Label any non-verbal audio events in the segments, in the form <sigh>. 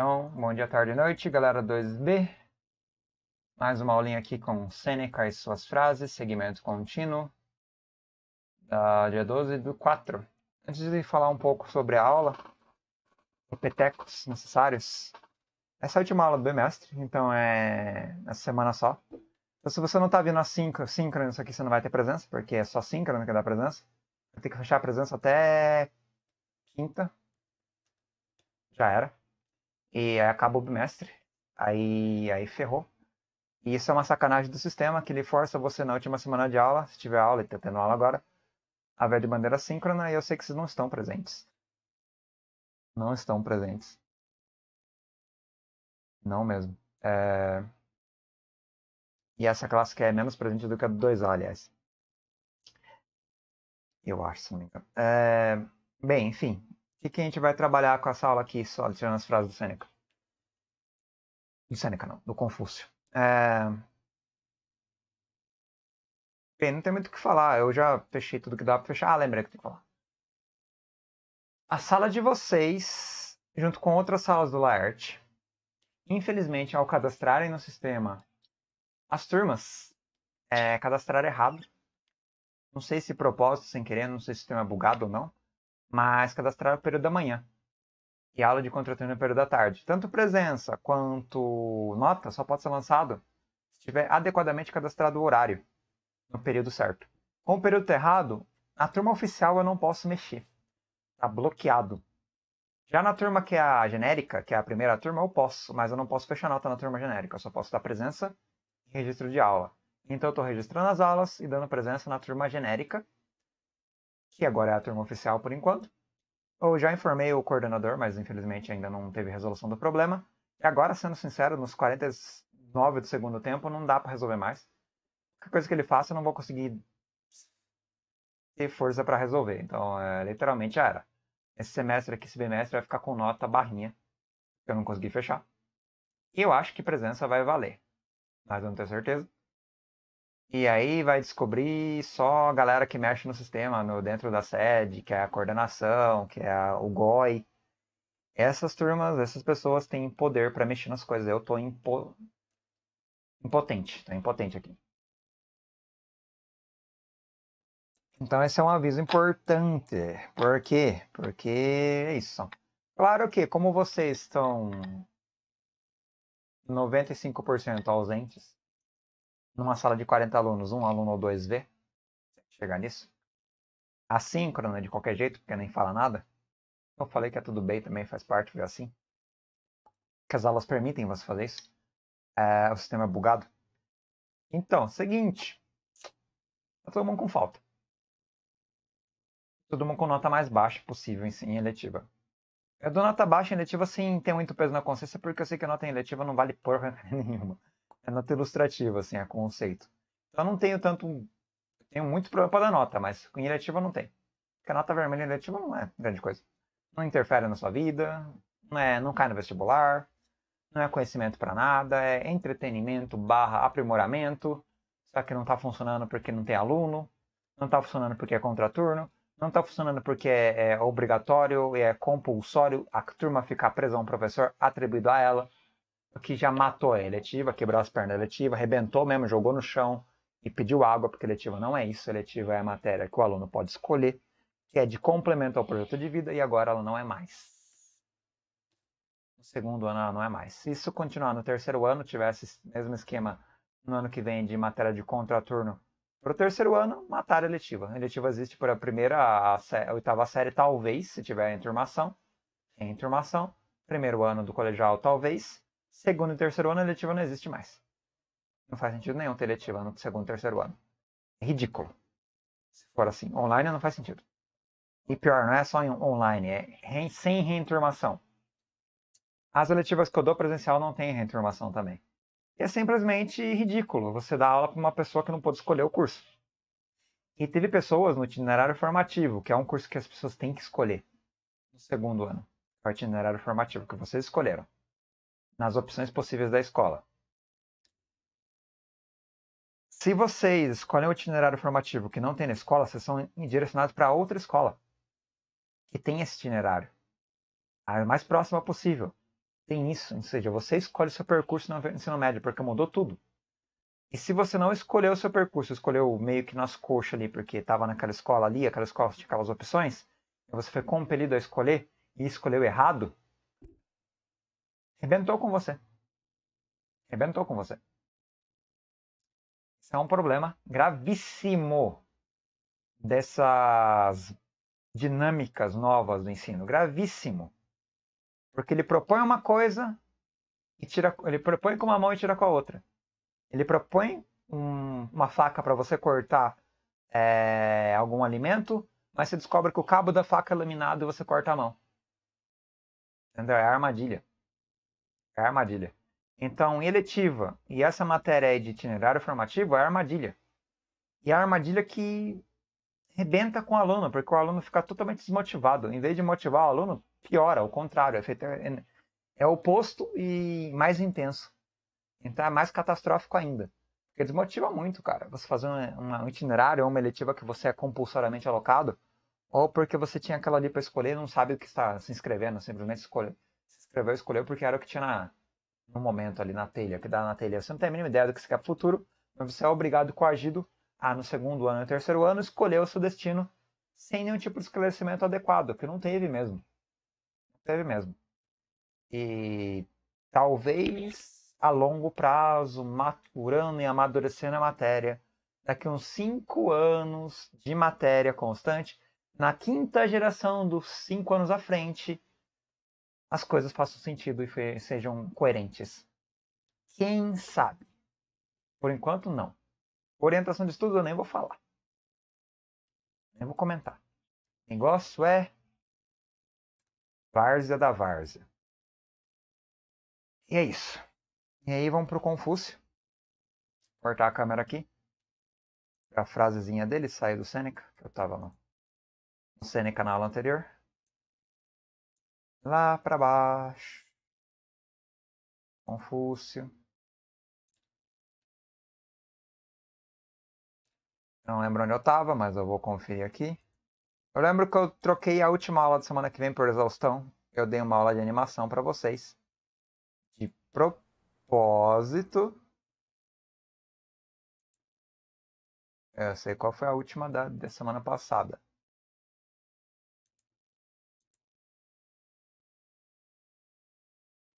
Então, bom dia, tarde e noite, galera 2B. Mais uma aulinha aqui com Seneca e suas frases, segmento contínuo, da dia 12 do 4. Antes de falar um pouco sobre a aula, petecos necessários, essa é a última aula do bimestre, então é essa semana só. Então, se você não está vindo a síncrono, isso aqui você não vai ter presença, porque é só síncrono que dá presença. Vai ter que fechar a presença até quinta. Já era. E aí acaba o bimestre. Aí, aí ferrou. E isso é uma sacanagem do sistema que ele força você na última semana de aula, se tiver aula e tá tendo aula agora, a ver de bandeira síncrona e eu sei que vocês não estão presentes. Não estão presentes. Não mesmo. É... E essa classe que é menos presente do que a do 2A, aliás. Eu acho, se não me engano. É... Bem, enfim. O que, que a gente vai trabalhar com essa aula aqui, só tirando as frases do Sêneca? Do Sêneca, não, do Confúcio. É... Bem, não tem muito o que falar, eu já fechei tudo que dá para fechar. Ah, lembrei que tem que falar. A sala de vocês, junto com outras salas do Laerte, infelizmente, ao cadastrarem no sistema as turmas, é, cadastraram errado. Não sei se propósito, sem querer, não sei se o sistema é bugado ou não mas cadastrar o período da manhã e aula de contraturno no período da tarde. Tanto presença quanto nota só pode ser lançado se tiver adequadamente cadastrado o horário no período certo. Com o período errado, na turma oficial eu não posso mexer. está bloqueado. Já na turma que é a genérica, que é a primeira turma, eu posso, mas eu não posso fechar nota na turma genérica. Eu só posso dar presença e registro de aula. Então eu estou registrando as aulas e dando presença na turma genérica, que agora é a turma oficial por enquanto. Eu já informei o coordenador, mas infelizmente ainda não teve resolução do problema. E agora, sendo sincero, nos 49 do segundo tempo não dá para resolver mais. Qualquer coisa que ele faça, eu não vou conseguir ter força para resolver. Então, é, literalmente já era. Esse semestre aqui, esse bimestre, vai ficar com nota barrinha, que eu não consegui fechar. E Eu acho que presença vai valer, mas eu não tenho certeza. E aí vai descobrir só a galera que mexe no sistema, no, dentro da sede, que é a coordenação, que é a, o GOI. Essas turmas, essas pessoas têm poder para mexer nas coisas. Eu tô impo... impotente, tô impotente aqui. Então esse é um aviso importante. Por quê? Porque é isso. Claro que como vocês estão 95% ausentes, numa sala de 40 alunos, um aluno ou dois vê? Chegar nisso? Assíncrona, de qualquer jeito, porque nem fala nada. Eu falei que é tudo bem também, faz parte, ver assim. Que as aulas permitem você fazer isso. É, o sistema é bugado. Então, seguinte. Tá todo mundo com falta. Todo mundo com nota mais baixa possível em, em eletiva. Eu dou nota baixa em eletiva sem ter muito peso na consciência, porque eu sei que a nota em eletiva não vale porra <laughs> nenhuma é nota ilustrativa, assim, é conceito. Então eu não tenho tanto. Tenho muito problema para dar nota, mas em eletiva não tem. Porque a nota vermelha em eletiva não é grande coisa. Não interfere na sua vida, não, é, não cai no vestibular, não é conhecimento para nada, é entretenimento barra aprimoramento. Só que não está funcionando porque não tem aluno, não está funcionando porque é contraturno, não está funcionando porque é, é obrigatório e é compulsório a turma ficar presa a um professor atribuído a ela que já matou a eletiva, quebrou as pernas da eletiva, arrebentou mesmo, jogou no chão e pediu água, porque eletiva não é isso, eletiva é a matéria que o aluno pode escolher, que é de complemento ao projeto de vida, e agora ela não é mais. No segundo ano ela não é mais. Se isso continuar no terceiro ano, tivesse esse mesmo esquema no ano que vem de matéria de contraturno para o terceiro ano, matar a eletiva. A eletiva existe para a primeira, a, sé, a oitava série, talvez, se tiver Em Enturmação. Primeiro ano do colegial, talvez segundo e terceiro ano, eletiva não existe mais. Não faz sentido nenhum ter eletiva no segundo e terceiro ano. É ridículo. Se for assim, online não faz sentido. E pior, não é só em online, é sem reinturmação. As eletivas que eu dou presencial não tem reinturmação também. E é simplesmente ridículo você dar aula para uma pessoa que não pôde escolher o curso. E teve pessoas no itinerário formativo, que é um curso que as pessoas têm que escolher no segundo ano. É o itinerário formativo que vocês escolheram nas opções possíveis da escola. Se vocês escolhem um itinerário formativo que não tem na escola, vocês são direcionados para outra escola que tem esse itinerário. A mais próxima possível. Tem isso, ou seja, você escolhe o seu percurso no ensino médio, porque mudou tudo. E se você não escolheu o seu percurso, escolheu meio que nas coxas ali, porque estava naquela escola ali, aquela escola tinha aquelas opções, e você foi compelido a escolher e escolheu errado, Rebentou com você. Rebentou com você. Isso é um problema gravíssimo dessas dinâmicas novas do ensino. Gravíssimo. Porque ele propõe uma coisa e tira. Ele propõe com uma mão e tira com a outra. Ele propõe um, uma faca para você cortar é, algum alimento, mas você descobre que o cabo da faca é laminado e você corta a mão. Entendeu? É a armadilha. É a armadilha. Então, eletiva e essa matéria aí de itinerário formativo é a armadilha. E a é armadilha que rebenta com o aluno, porque o aluno fica totalmente desmotivado. Em vez de motivar o aluno, piora, O contrário, é, é, é oposto e mais intenso. Então é mais catastrófico ainda. Porque desmotiva muito, cara. Você fazer um, um itinerário ou uma eletiva que você é compulsoriamente alocado, ou porque você tinha aquela ali para escolher e não sabe o que está se inscrevendo, simplesmente escolher escreveu, escolheu porque era o que tinha na, no momento ali na telha, que dá na telha. Você não tem a mínima ideia do que você quer pro futuro, mas você é obrigado, coagido, a no segundo ano e terceiro ano escolher o seu destino sem nenhum tipo de esclarecimento adequado, que não teve mesmo. Não teve mesmo. E talvez a longo prazo, maturando e amadurecendo a matéria, daqui uns cinco anos de matéria constante, na quinta geração dos cinco anos à frente, as coisas façam sentido e sejam coerentes. Quem sabe? Por enquanto, não. Orientação de estudo eu nem vou falar. Nem vou comentar. O negócio é. Várzea da Várzea. E é isso. E aí vamos para o Confúcio. Vou cortar a câmera aqui. A frasezinha dele, sair do Seneca, que eu estava no, no Seneca na aula anterior lá para baixo. Confúcio. Não lembro onde eu estava, mas eu vou conferir aqui. Eu lembro que eu troquei a última aula da semana que vem por exaustão. Eu dei uma aula de animação para vocês. De propósito. Eu sei qual foi a última da, da semana passada.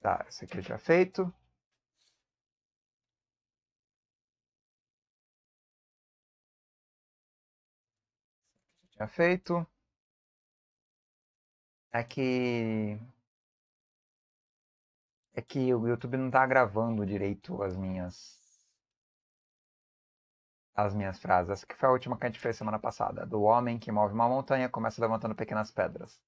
Tá, esse aqui eu já feito. Já feito. É que. É que o YouTube não tá gravando direito as minhas. As minhas frases. Essa que foi a última que a gente fez semana passada. Do homem que move uma montanha começa levantando pequenas pedras.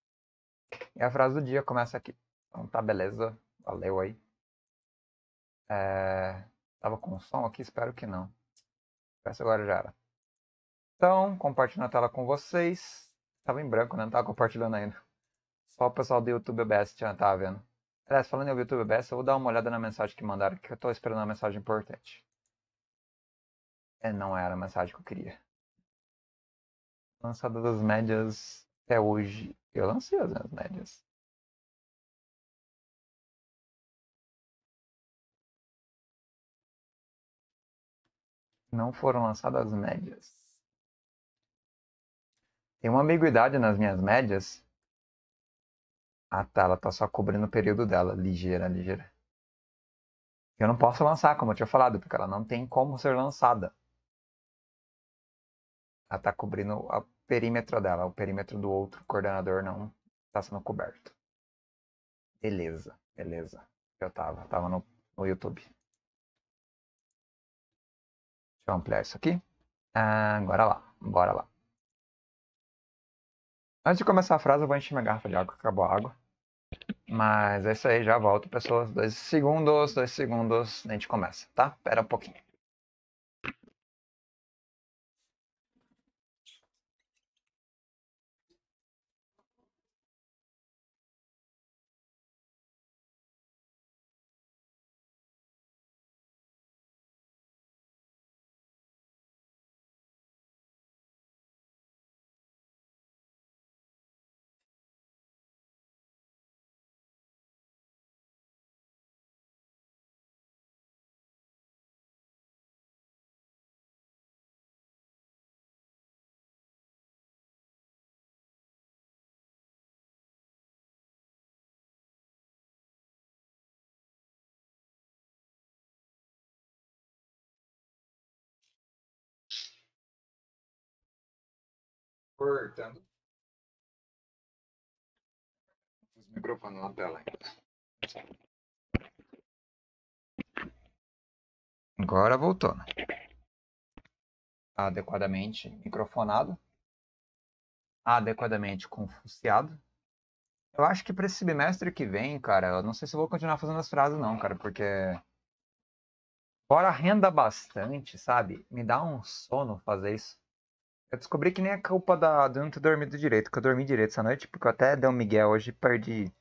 E a frase do dia começa aqui. Então tá beleza. Valeu aí. É, tava com som aqui? Espero que não. Peço agora já era. Então, compartilhando a tela com vocês. Tava em branco, né? Não tava compartilhando ainda. Só o pessoal do YouTube OBS já tava vendo. Aliás, falando em YouTube OBS, eu vou dar uma olhada na mensagem que mandaram, que eu tô esperando uma mensagem importante. É, não era a mensagem que eu queria. Lançada das médias até hoje. Eu lancei as minhas médias. Não foram lançadas médias. Tem uma ambiguidade nas minhas médias. Ah tá, ela tá só cobrindo o período dela. Ligeira, ligeira. Eu não posso lançar, como eu tinha falado, porque ela não tem como ser lançada. Ela tá cobrindo o perímetro dela. O perímetro do outro coordenador não está sendo coberto. Beleza, beleza. Eu tava, tava no, no YouTube eu ampliar isso aqui. Agora ah, lá, bora lá. Antes de começar a frase, eu vou encher minha garrafa de água, que acabou a água. Mas é isso aí, já volto, pessoas. Dois segundos, dois segundos, a gente começa, tá? Pera um pouquinho. cortando os microfones na tela. Agora voltou. Né? Adequadamente microfonado. Adequadamente confuciado. Eu acho que para esse semestre que vem, cara, eu não sei se vou continuar fazendo as frases, não, cara, porque. Fora renda bastante, sabe? Me dá um sono fazer isso. Eu descobri que nem a culpa da, de não ter dormido direito, que eu dormi direito essa noite, porque eu até dei um Miguel hoje perdi.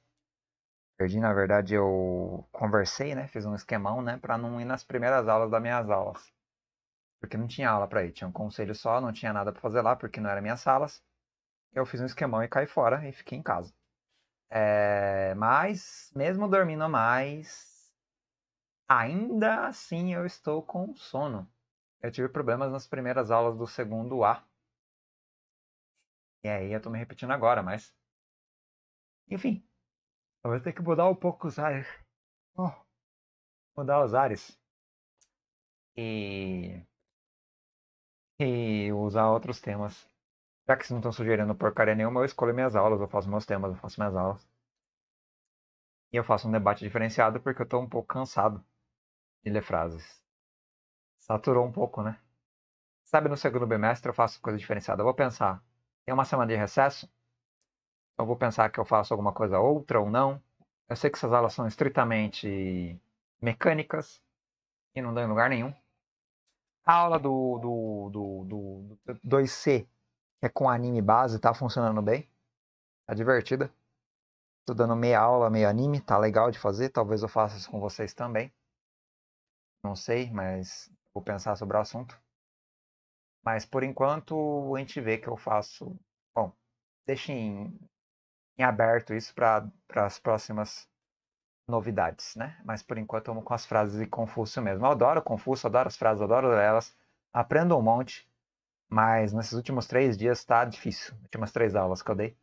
Perdi, na verdade, eu conversei, né? Fiz um esquemão, né? Pra não ir nas primeiras aulas das minhas aulas. Porque não tinha aula pra ir, tinha um conselho só, não tinha nada pra fazer lá, porque não eram minhas salas. Eu fiz um esquemão e caí fora e fiquei em casa. É, mas, mesmo dormindo mais, ainda assim eu estou com sono. Eu tive problemas nas primeiras aulas do segundo A. E aí eu tô me repetindo agora, mas. Enfim. Eu vou ter que mudar um pouco os ares. Oh, mudar os ares. E. E usar outros temas. Já que vocês não estão sugerindo porcaria nenhuma, eu escolho minhas aulas, eu faço meus temas, eu faço minhas aulas. E eu faço um debate diferenciado porque eu tô um pouco cansado de ler frases. Saturou um pouco, né? Sabe, no segundo bimestre eu faço coisa diferenciada. Eu vou pensar tem uma semana de recesso. Eu vou pensar que eu faço alguma coisa outra ou não. Eu sei que essas aulas são estritamente mecânicas e não dão em lugar nenhum. A aula do, do, do, do, do 2C é com anime base, tá funcionando bem. Tá divertida. Tô dando meia aula, meio anime, tá legal de fazer. Talvez eu faça isso com vocês também. Não sei, mas vou pensar sobre o assunto. Mas por enquanto a gente vê que eu faço. Bom, deixe em, em aberto isso para as próximas novidades, né? Mas por enquanto vamos com as frases de Confúcio mesmo. Eu adoro Confúcio, adoro as frases, adoro elas. Aprendo um monte, mas nesses últimos três dias está difícil. Últimas três aulas que eu dei.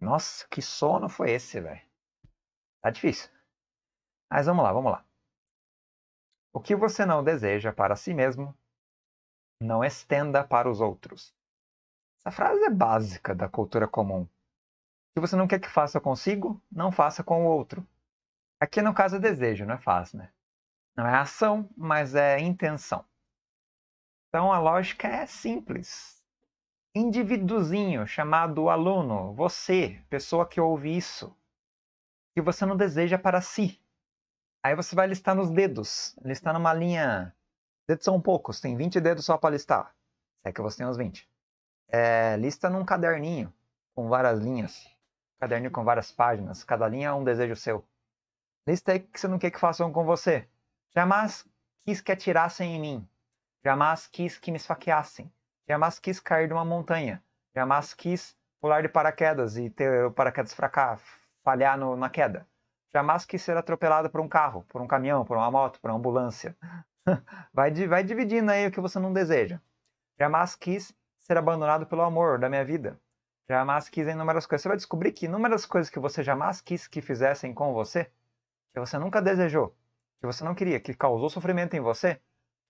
Nossa, que sono foi esse, velho? Tá difícil. Mas vamos lá, vamos lá. O que você não deseja para si mesmo, não estenda para os outros. Essa frase é básica da cultura comum. Se você não quer que faça consigo, não faça com o outro. Aqui no caso é desejo, não é fácil, né? Não é ação, mas é intenção. Então a lógica é simples. Indivíduozinho chamado aluno, você, pessoa que ouve isso, que você não deseja para si. Aí você vai listar nos dedos, listar numa linha Dedos são poucos, tem 20 dedos só para listar. é que você tem uns 20. É, lista num caderninho, com várias linhas. Caderninho com várias páginas. Cada linha é um desejo seu. Lista aí que você não quer que façam com você. Jamais quis que atirassem em mim. Jamais quis que me esfaqueassem. Jamais quis cair de uma montanha. Jamais quis pular de paraquedas e ter o paraquedas fracar, falhar no, na queda. Jamais quis ser atropelado por um carro, por um caminhão, por uma moto, por uma ambulância. <laughs> vai, vai dividindo aí o que você não deseja. Jamais quis ser abandonado pelo amor da minha vida. Jamais quis inúmeras coisas. Você vai descobrir que inúmeras coisas que você jamais quis que fizessem com você, que você nunca desejou, que você não queria, que causou sofrimento em você,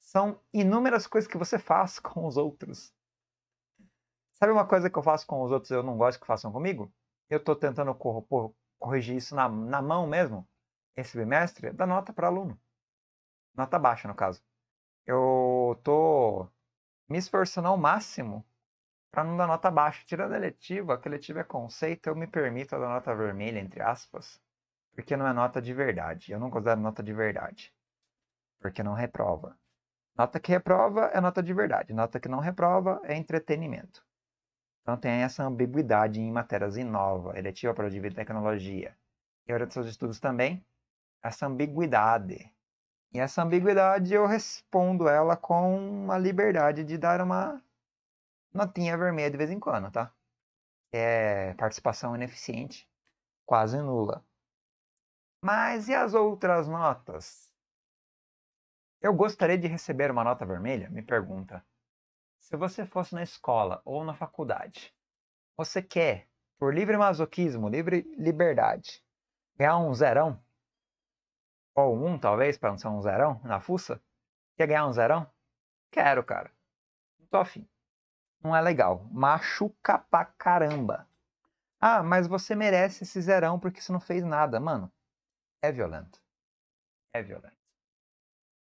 são inúmeras coisas que você faz <laughs> com os outros. Sabe uma coisa que eu faço com os outros eu não gosto que façam comigo? Eu estou tentando corrigir isso na, na mão mesmo, esse bimestre, da nota para aluno. Nota baixa, no caso. Eu tô me esforçando ao máximo para não dar nota baixa. Tirando a letiva, que a letiva é conceito, eu me permito a dar nota vermelha, entre aspas, porque não é nota de verdade. Eu não considero nota de verdade, porque não reprova. Nota que reprova é nota de verdade, nota que não reprova é entretenimento. Então tem essa ambiguidade em matérias inova, eletiva, o de tecnologia. E a área seus estudos também, essa ambiguidade e essa ambiguidade eu respondo ela com uma liberdade de dar uma notinha vermelha de vez em quando, tá? É participação ineficiente, quase nula. Mas e as outras notas? Eu gostaria de receber uma nota vermelha? Me pergunta. Se você fosse na escola ou na faculdade, você quer, por livre masoquismo, livre liberdade, ganhar um zerão? Ou um, talvez, para não ser um zerão na fuça? Quer ganhar um zerão? Quero, cara. Não tô afim. Não é legal. Machuca pra caramba. Ah, mas você merece esse zerão porque você não fez nada. Mano, é violento. É violento.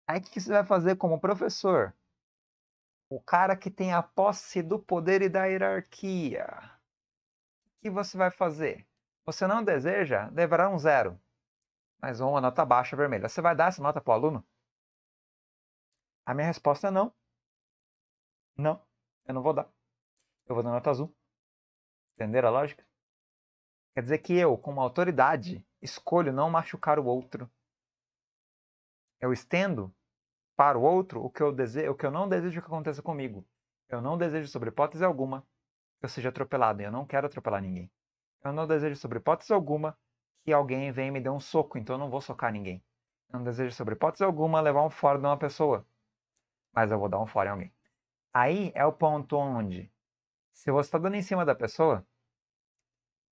Aí o que você vai fazer como professor? O cara que tem a posse do poder e da hierarquia. O que você vai fazer? Você não deseja? levar um zero mas uma nota baixa vermelha. Você vai dar essa nota para o aluno? A minha resposta é não. Não, eu não vou dar. Eu vou dar nota azul. Entenderam a lógica? Quer dizer que eu, como autoridade, escolho não machucar o outro. Eu estendo para o outro o que eu, desejo, o que eu não desejo que aconteça comigo. Eu não desejo, sobre hipótese alguma, que eu seja atropelado. E eu não quero atropelar ninguém. Eu não desejo, sobre hipótese alguma, que alguém vem e me dê um soco, então eu não vou socar ninguém. não desejo, sobre hipótese alguma, levar um fora de uma pessoa. Mas eu vou dar um fora em alguém. Aí é o ponto onde, se você está dando em cima da pessoa,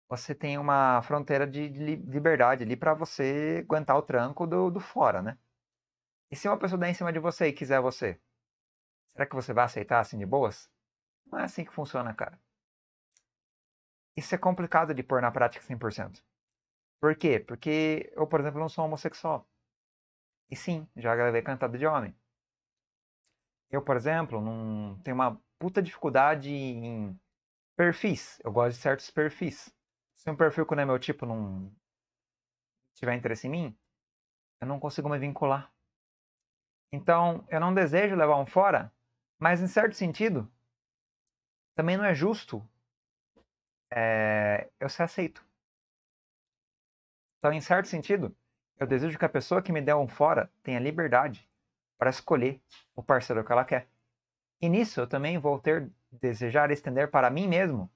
você tem uma fronteira de liberdade ali para você aguentar o tranco do, do fora, né? E se uma pessoa der em cima de você e quiser você, será que você vai aceitar assim de boas? Não é assim que funciona, cara. Isso é complicado de pôr na prática 100%. Por quê? Porque eu, por exemplo, não sou homossexual. E sim, já gravei cantada de homem. Eu, por exemplo, não tenho uma puta dificuldade em perfis. Eu gosto de certos perfis. Se um perfil que não é meu tipo não tiver interesse em mim, eu não consigo me vincular. Então, eu não desejo levar um fora, mas em certo sentido, também não é justo é, eu ser aceito. Então, em certo sentido, eu desejo que a pessoa que me der um fora tenha liberdade para escolher o parceiro que ela quer. E nisso eu também vou ter desejar estender para mim mesmo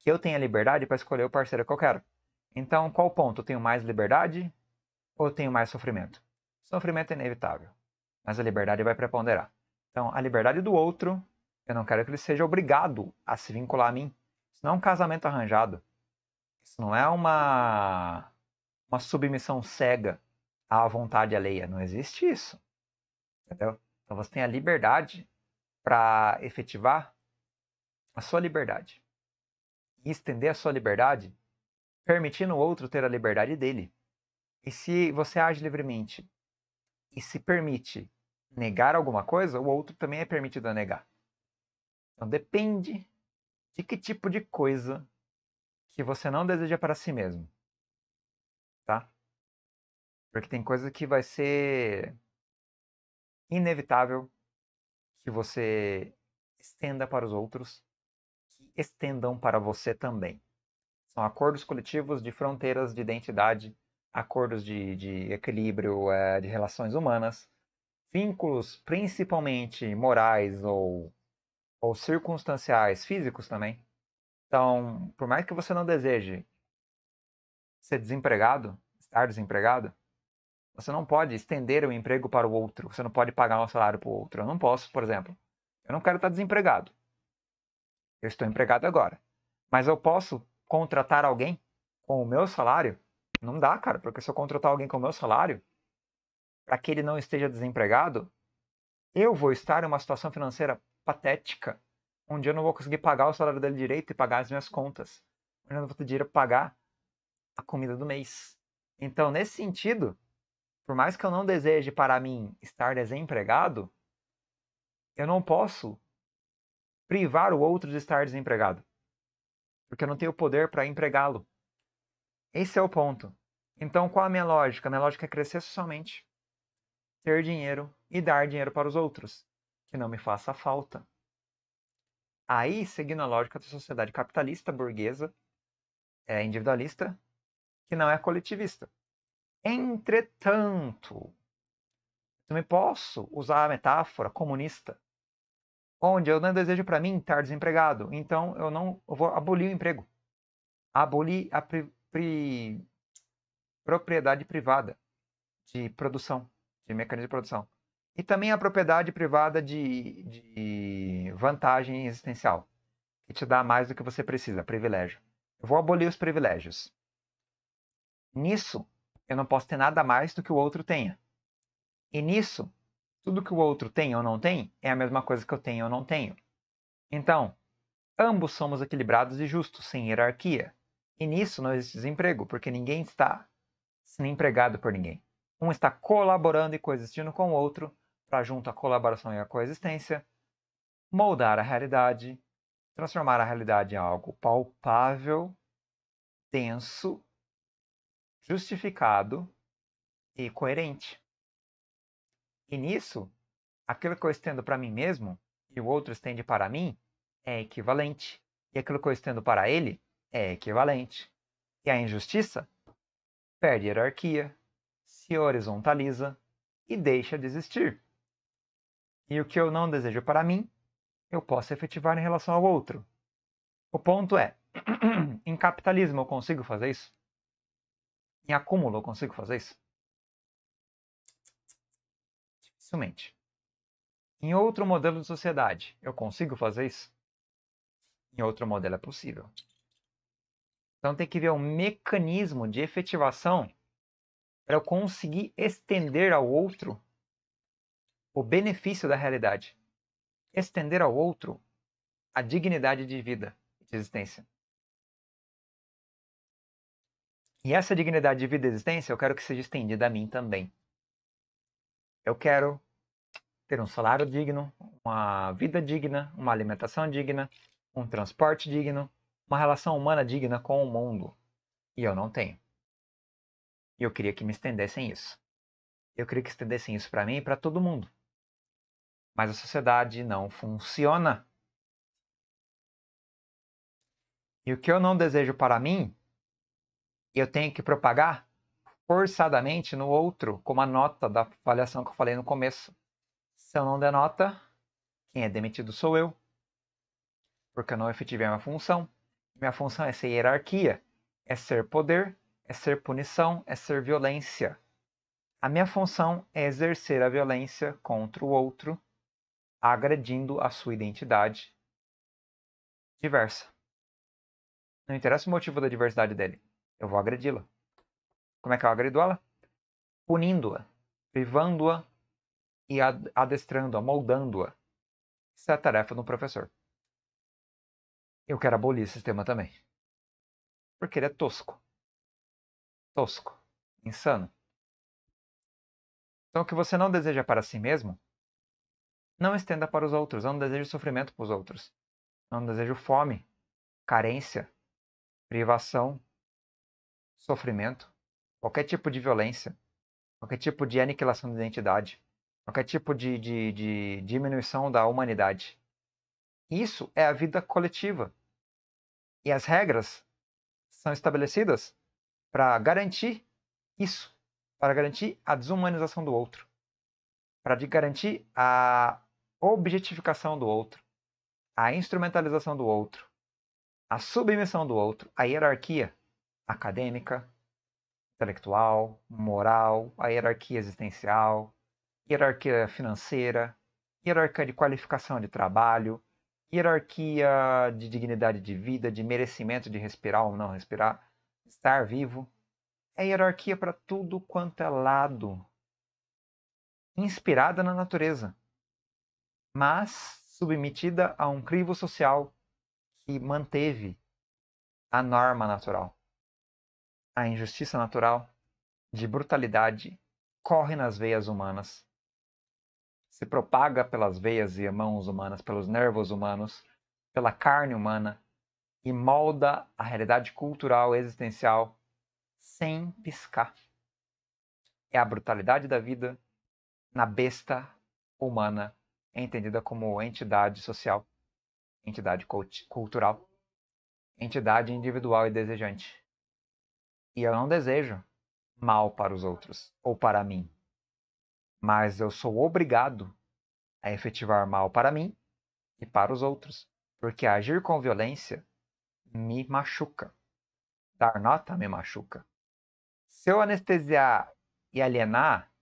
que eu tenha liberdade para escolher o parceiro que eu quero. Então, qual ponto? Eu tenho mais liberdade ou tenho mais sofrimento? Sofrimento é inevitável, mas a liberdade vai preponderar. Então, a liberdade do outro, eu não quero que ele seja obrigado a se vincular a mim. Não é um casamento arranjado. Isso não é uma, uma submissão cega à vontade alheia. Não existe isso. Entendeu? Então você tem a liberdade para efetivar a sua liberdade e estender a sua liberdade, permitindo o outro ter a liberdade dele. E se você age livremente e se permite negar alguma coisa, o outro também é permitido a negar. Então depende de que tipo de coisa que você não deseja para si mesmo. Tá? Porque tem coisa que vai ser inevitável que você estenda para os outros, que estendam para você também. São acordos coletivos de fronteiras de identidade, acordos de, de equilíbrio é, de relações humanas, vínculos principalmente morais ou, ou circunstanciais, físicos também, então, por mais que você não deseje ser desempregado, estar desempregado, você não pode estender o emprego para o outro, você não pode pagar um salário para o outro. Eu não posso, por exemplo, eu não quero estar desempregado. Eu estou empregado agora. Mas eu posso contratar alguém com o meu salário? Não dá, cara, porque se eu contratar alguém com o meu salário, para que ele não esteja desempregado, eu vou estar em uma situação financeira patética. Um dia eu não vou conseguir pagar o salário dele direito e pagar as minhas contas. Eu não vou ter dinheiro para pagar a comida do mês. Então, nesse sentido, por mais que eu não deseje para mim estar desempregado, eu não posso privar o outro de estar desempregado. Porque eu não tenho poder para empregá-lo. Esse é o ponto. Então, qual a minha lógica? A minha lógica é crescer socialmente, ter dinheiro e dar dinheiro para os outros, que não me faça falta. Aí, seguindo a lógica da sociedade capitalista, burguesa, é individualista, que não é coletivista. Entretanto, também posso usar a metáfora comunista, onde eu não desejo para mim estar desempregado, então eu não eu vou abolir o emprego, abolir a pri, pri, propriedade privada de produção, de mecanismo de produção e também a propriedade privada de, de vantagem existencial, que te dá mais do que você precisa, privilégio. Eu vou abolir os privilégios. Nisso, eu não posso ter nada mais do que o outro tenha. E nisso, tudo que o outro tem ou não tem é a mesma coisa que eu tenho ou não tenho. Então, ambos somos equilibrados e justos, sem hierarquia. E nisso não existe desemprego, porque ninguém está sendo empregado por ninguém. Um está colaborando e coexistindo com o outro para junto a colaboração e a coexistência, moldar a realidade, transformar a realidade em algo palpável, denso, justificado e coerente. E nisso, aquilo que eu estendo para mim mesmo e o outro estende para mim é equivalente, e aquilo que eu estendo para ele é equivalente. E a injustiça perde hierarquia, se horizontaliza e deixa de existir e o que eu não desejo para mim, eu posso efetivar em relação ao outro. O ponto é: <clears throat> em capitalismo eu consigo fazer isso? Em acúmulo eu consigo fazer isso? Dificilmente. Em outro modelo de sociedade, eu consigo fazer isso? Em outro modelo é possível. Então tem que ver um mecanismo de efetivação para eu conseguir estender ao outro o benefício da realidade, estender ao outro a dignidade de vida e de existência. E essa dignidade de vida e existência eu quero que seja estendida a mim também. Eu quero ter um salário digno, uma vida digna, uma alimentação digna, um transporte digno, uma relação humana digna com o mundo. E eu não tenho. E eu queria que me estendessem isso. Eu queria que estendessem isso para mim e para todo mundo mas a sociedade não funciona. E o que eu não desejo para mim, eu tenho que propagar forçadamente no outro, como a nota da avaliação que eu falei no começo. Se eu não der nota, quem é demitido sou eu, porque eu não efetivei a minha função. Minha função é ser hierarquia, é ser poder, é ser punição, é ser violência. A minha função é exercer a violência contra o outro agredindo a sua identidade diversa. Não interessa o motivo da diversidade dele. Eu vou agredi-la. Como é que eu agredo ela? Punindo-a, privando-a e adestrando-a, moldando-a. Isso é a tarefa do professor. Eu quero abolir esse sistema também. Porque ele é tosco. Tosco. Insano. Então, o que você não deseja para si mesmo, não estenda para os outros. Eu é não desejo sofrimento para os outros. Eu é não desejo fome, carência, privação, sofrimento, qualquer tipo de violência, qualquer tipo de aniquilação da identidade, qualquer tipo de, de, de diminuição da humanidade. Isso é a vida coletiva. E as regras são estabelecidas para garantir isso, para garantir a desumanização do outro, para garantir a objetificação do outro, a instrumentalização do outro, a submissão do outro, a hierarquia acadêmica, intelectual, moral, a hierarquia existencial, hierarquia financeira, hierarquia de qualificação de trabalho, hierarquia de dignidade de vida, de merecimento de respirar ou não respirar, estar vivo. É hierarquia para tudo quanto é lado, inspirada na natureza mas submetida a um crivo social que manteve a norma natural. A injustiça natural de brutalidade corre nas veias humanas, se propaga pelas veias e mãos humanas, pelos nervos humanos, pela carne humana e molda a realidade cultural existencial sem piscar. É a brutalidade da vida na besta humana é entendida como entidade social, entidade cult cultural, entidade individual e desejante. E eu não desejo mal para os outros ou para mim, mas eu sou obrigado a efetivar mal para mim e para os outros, porque agir com violência me machuca. Dar nota me machuca. Se eu anestesiar e alienar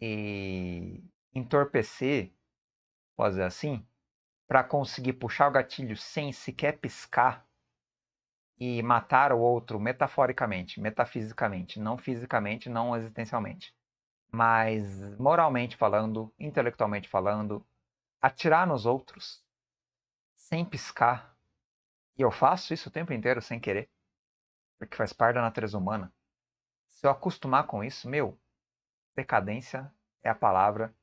e entorpecer posso dizer assim, para conseguir puxar o gatilho sem sequer piscar e matar o outro metaforicamente, metafisicamente, não fisicamente, não existencialmente, mas moralmente falando, intelectualmente falando, atirar nos outros sem piscar. E eu faço isso o tempo inteiro sem querer, porque faz parte da natureza humana. Se eu acostumar com isso, meu, decadência é a palavra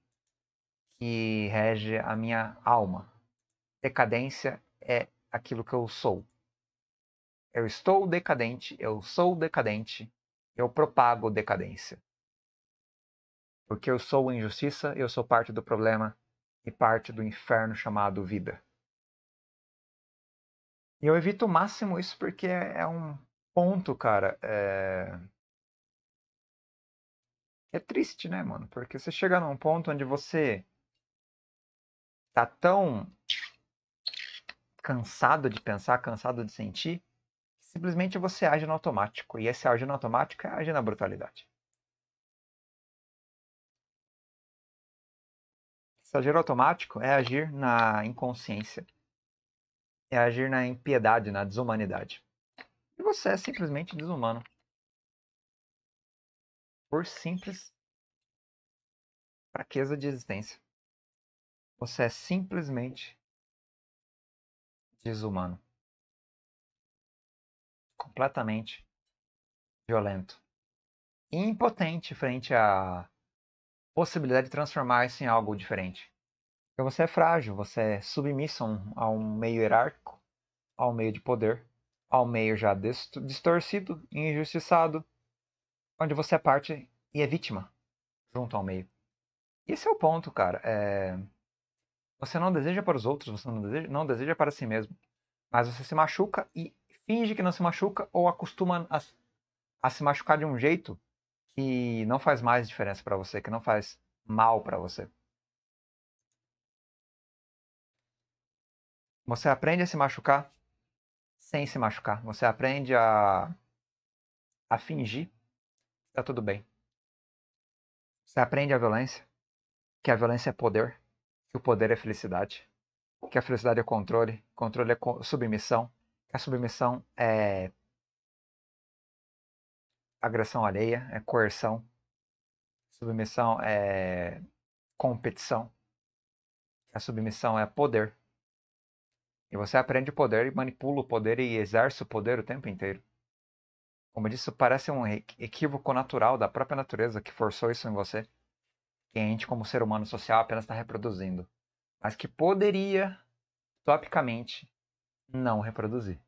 que rege a minha alma. Decadência é aquilo que eu sou. Eu estou decadente, eu sou decadente, eu propago decadência. Porque eu sou injustiça, eu sou parte do problema e parte do inferno chamado vida. E eu evito o máximo isso porque é, é um ponto, cara. É... é triste, né, mano? Porque você chega num ponto onde você tá tão cansado de pensar, cansado de sentir, simplesmente você age no automático. E esse agir no automático é agir na brutalidade. Esse agir automático é agir na inconsciência. É agir na impiedade, na desumanidade. E você é simplesmente desumano. Por simples fraqueza de existência. Você é simplesmente desumano. Completamente violento. E impotente frente à possibilidade de transformar isso em algo diferente. Porque você é frágil, você é submisso a um meio hierárquico, ao meio de poder, ao meio já distorcido e injustiçado, onde você é parte e é vítima junto ao meio. Esse é o ponto, cara. É... Você não deseja para os outros, você não deseja, não deseja para si mesmo. Mas você se machuca e finge que não se machuca ou acostuma a, a se machucar de um jeito que não faz mais diferença para você, que não faz mal para você. Você aprende a se machucar sem se machucar. Você aprende a, a fingir que está tudo bem. Você aprende a violência, que a violência é poder que o poder é felicidade, que a felicidade é controle, controle é submissão, que a submissão é agressão alheia, é coerção, submissão é competição, a submissão é poder. E você aprende o poder e manipula o poder e exerce o poder o tempo inteiro. Como eu disse, parece um equívoco natural da própria natureza que forçou isso em você que a gente, como ser humano social, apenas está reproduzindo, mas que poderia, utopicamente, não reproduzir.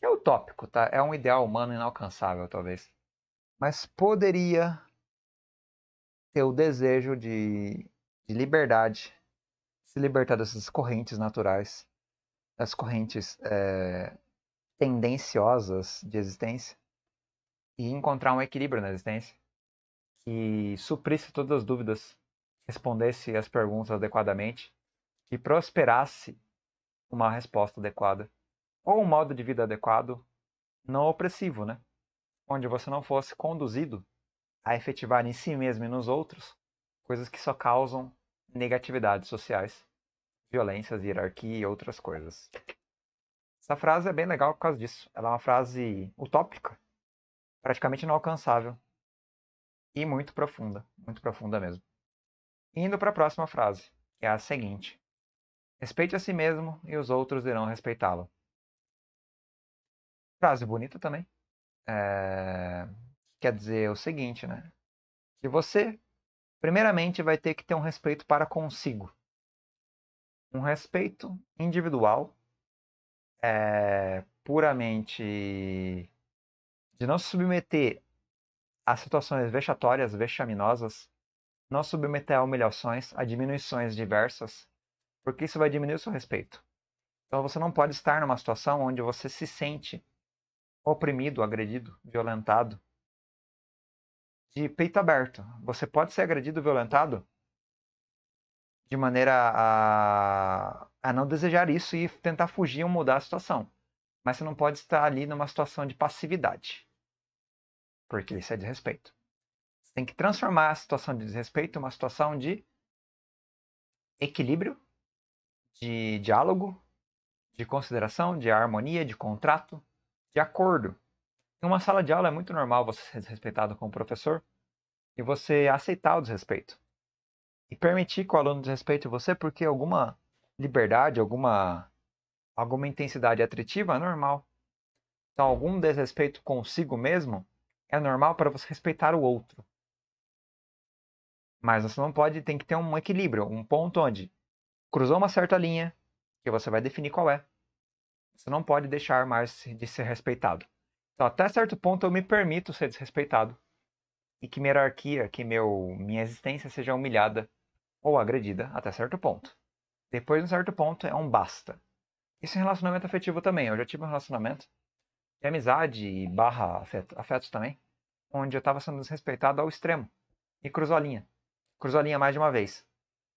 É utópico, tá? É um ideal humano inalcançável, talvez. Mas poderia ter o desejo de, de liberdade, se libertar dessas correntes naturais, das correntes é, tendenciosas de existência e encontrar um equilíbrio na existência que suprisse todas as dúvidas, respondesse as perguntas adequadamente e prosperasse uma resposta adequada ou um modo de vida adequado, não opressivo, né? Onde você não fosse conduzido a efetivar em si mesmo e nos outros coisas que só causam negatividades sociais, violências, hierarquia e outras coisas. Essa frase é bem legal por causa disso. Ela é uma frase utópica, praticamente inalcançável e muito profunda, muito profunda mesmo. Indo para a próxima frase, que é a seguinte: Respeite a si mesmo e os outros irão respeitá-lo. Frase bonita também. É... Quer dizer o seguinte, né? Que você, primeiramente, vai ter que ter um respeito para consigo. Um respeito individual, é... puramente de não se submeter a situações vexatórias, vexaminosas, não submeter a humilhações, a diminuições diversas, porque isso vai diminuir o seu respeito. Então você não pode estar numa situação onde você se sente oprimido, agredido, violentado, de peito aberto. Você pode ser agredido, violentado de maneira a, a não desejar isso e tentar fugir ou mudar a situação. Mas você não pode estar ali numa situação de passividade porque isso é desrespeito. Você tem que transformar a situação de desrespeito em uma situação de equilíbrio, de diálogo, de consideração, de harmonia, de contrato, de acordo. Em uma sala de aula é muito normal você ser desrespeitado o professor e você aceitar o desrespeito. E permitir que o aluno desrespeite você porque alguma liberdade, alguma, alguma intensidade atritiva é normal. Então, algum desrespeito consigo mesmo é normal para você respeitar o outro. Mas você não pode, tem que ter um equilíbrio, um ponto onde cruzou uma certa linha, que você vai definir qual é. Você não pode deixar mais de ser respeitado. Então, até certo ponto, eu me permito ser desrespeitado. E que minha hierarquia, que meu, minha existência seja humilhada ou agredida até certo ponto. Depois de um certo ponto, é um basta. Isso em é relacionamento afetivo também. Eu já tive um relacionamento de amizade e barra afeto, afetos também, onde eu estava sendo desrespeitado ao extremo. E cruzou a linha. Cruzou a linha mais de uma vez.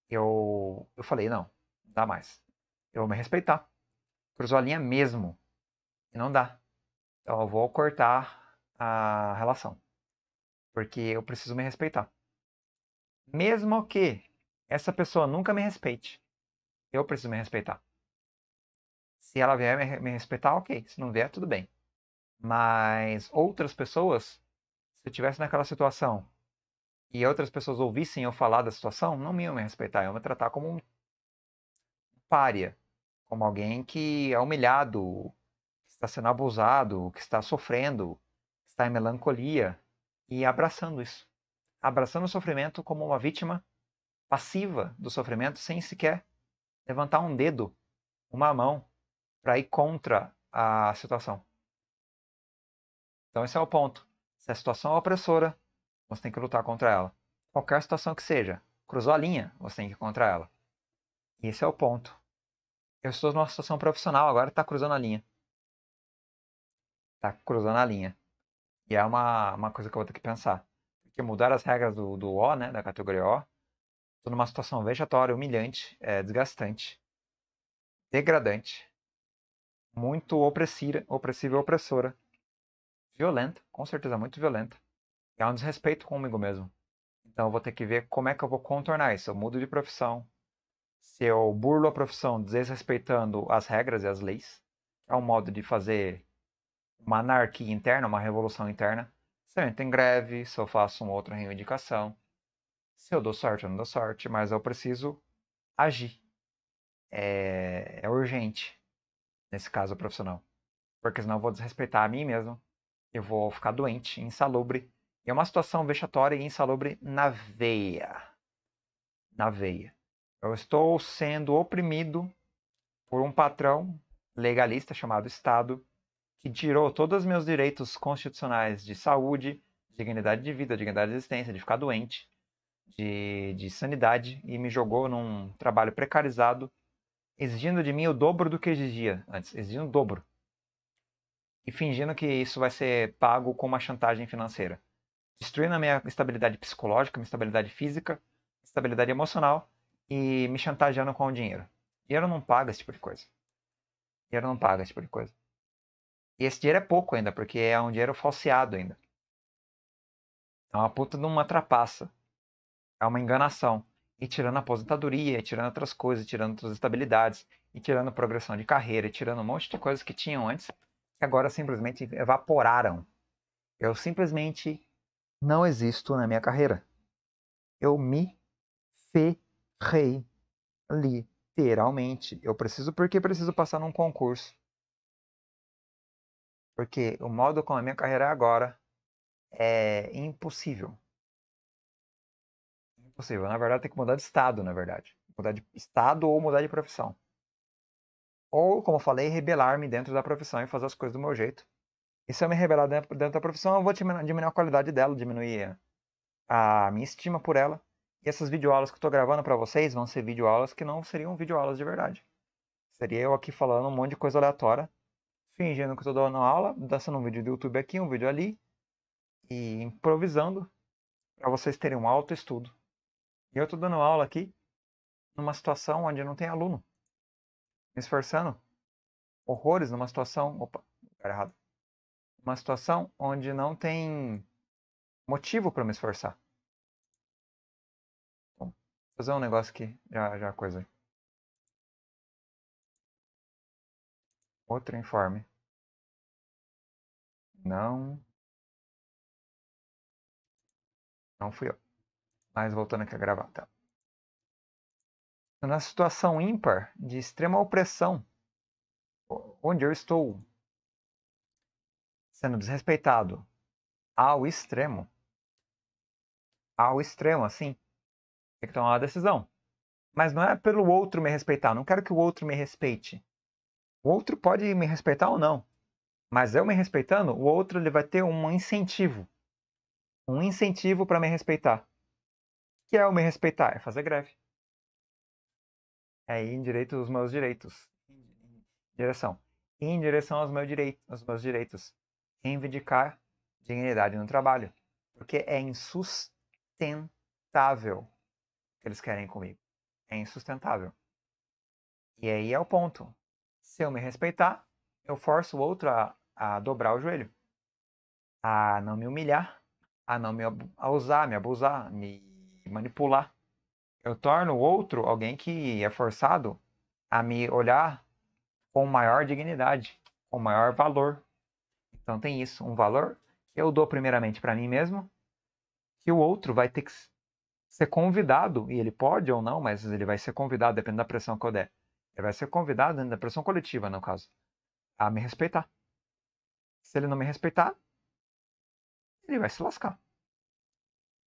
Eu, eu falei, não, não dá mais. Eu vou me respeitar. Cruzou a linha mesmo. E não dá. Então eu vou cortar a relação. Porque eu preciso me respeitar. Mesmo que essa pessoa nunca me respeite, eu preciso me respeitar. Se ela vier me respeitar, ok. Se não vier, tudo bem. Mas outras pessoas, se eu estivesse naquela situação e outras pessoas ouvissem eu falar da situação, não me iam me respeitar, iam me tratar como um pária, como alguém que é humilhado, que está sendo abusado, que está sofrendo, que está em melancolia e abraçando isso. Abraçando o sofrimento como uma vítima passiva do sofrimento, sem sequer levantar um dedo, uma mão, para ir contra a situação. Então esse é o ponto. Se a situação é opressora, você tem que lutar contra ela. Qualquer situação que seja, cruzou a linha, você tem que ir contra ela. E esse é o ponto. Eu estou numa situação profissional, agora está cruzando a linha. Está cruzando a linha. E é uma, uma coisa que eu vou ter que pensar. Porque mudar as regras do, do O, né, da categoria O, estou numa situação vexatória, humilhante, é, desgastante, degradante, muito opressiva e opressora violenta, com certeza muito violenta. E é um desrespeito comigo mesmo. Então eu vou ter que ver como é que eu vou contornar isso. Eu mudo de profissão. Se eu burlo a profissão desrespeitando as regras e as leis, é um modo de fazer uma anarquia interna, uma revolução interna. Se eu entro em greve, se eu faço uma outra reivindicação, se eu dou sorte ou não dou sorte, mas eu preciso agir. É, é urgente, nesse caso profissional. Porque senão eu vou desrespeitar a mim mesmo, eu vou ficar doente, insalubre. E é uma situação vexatória e insalubre na veia. Na veia. Eu estou sendo oprimido por um patrão legalista chamado Estado que tirou todos os meus direitos constitucionais de saúde, dignidade de vida, dignidade de existência, de ficar doente, de, de sanidade e me jogou num trabalho precarizado, exigindo de mim o dobro do que exigia antes, exigindo o dobro e fingindo que isso vai ser pago com uma chantagem financeira. Destruindo a minha estabilidade psicológica, minha estabilidade física, estabilidade emocional e me chantageando com o dinheiro. Dinheiro não paga esse tipo de coisa. Dinheiro não paga esse tipo de coisa. E esse dinheiro é pouco ainda, porque é um dinheiro falseado ainda. É uma puta de uma trapaça. É uma enganação. E tirando a aposentadoria, e tirando outras coisas, e tirando outras estabilidades, e tirando progressão de carreira, e tirando um monte de coisas que tinham antes, que agora simplesmente evaporaram. Eu simplesmente não existo na minha carreira. Eu me ferrei literalmente. Eu preciso porque preciso passar num concurso. Porque o modo como a minha carreira é agora é impossível. Impossível. Na verdade, tem que mudar de estado, na verdade. Mudar de estado ou mudar de profissão. Ou, como eu falei, rebelar-me dentro da profissão e fazer as coisas do meu jeito. E se eu me rebelar dentro, dentro da profissão, eu vou diminuir a qualidade dela, diminuir a minha estima por ela. E essas videoaulas que eu estou gravando para vocês vão ser videoaulas que não seriam videoaulas de verdade. Seria eu aqui falando um monte de coisa aleatória, fingindo que estou dando aula, dançando um vídeo do YouTube aqui, um vídeo ali, e improvisando para vocês terem um alto estudo. E eu estou dando aula aqui numa situação onde não tem aluno me esforçando horrores numa situação. Opa, cara errado. Uma situação onde não tem motivo para me esforçar. vou fazer um negócio aqui, já, já coisa aí. Outro informe. Não. Não fui eu. Mas voltando aqui a gravar, tá? na situação ímpar de extrema opressão, onde eu estou sendo desrespeitado ao extremo, ao extremo, assim, tem que tomar uma decisão. Mas não é pelo outro me respeitar, não quero que o outro me respeite. O outro pode me respeitar ou não, mas eu me respeitando, o outro ele vai ter um incentivo. Um incentivo para me respeitar. Que é o me respeitar? É fazer greve. É ir em direito aos meus direitos. Direção. Ir em direção aos meus, direitos, aos meus direitos. Reivindicar dignidade no trabalho. Porque é insustentável o que eles querem comigo. É insustentável. E aí é o ponto. Se eu me respeitar, eu forço o outro a, a dobrar o joelho, a não me humilhar, a não me a usar, me abusar, me manipular eu torno o outro alguém que é forçado a me olhar com maior dignidade, com maior valor. Então tem isso, um valor que eu dou primeiramente para mim mesmo, que o outro vai ter que ser convidado, e ele pode ou não, mas ele vai ser convidado, dependendo da pressão que eu der. Ele vai ser convidado, dependendo da pressão coletiva, no caso, a me respeitar. Se ele não me respeitar, ele vai se lascar.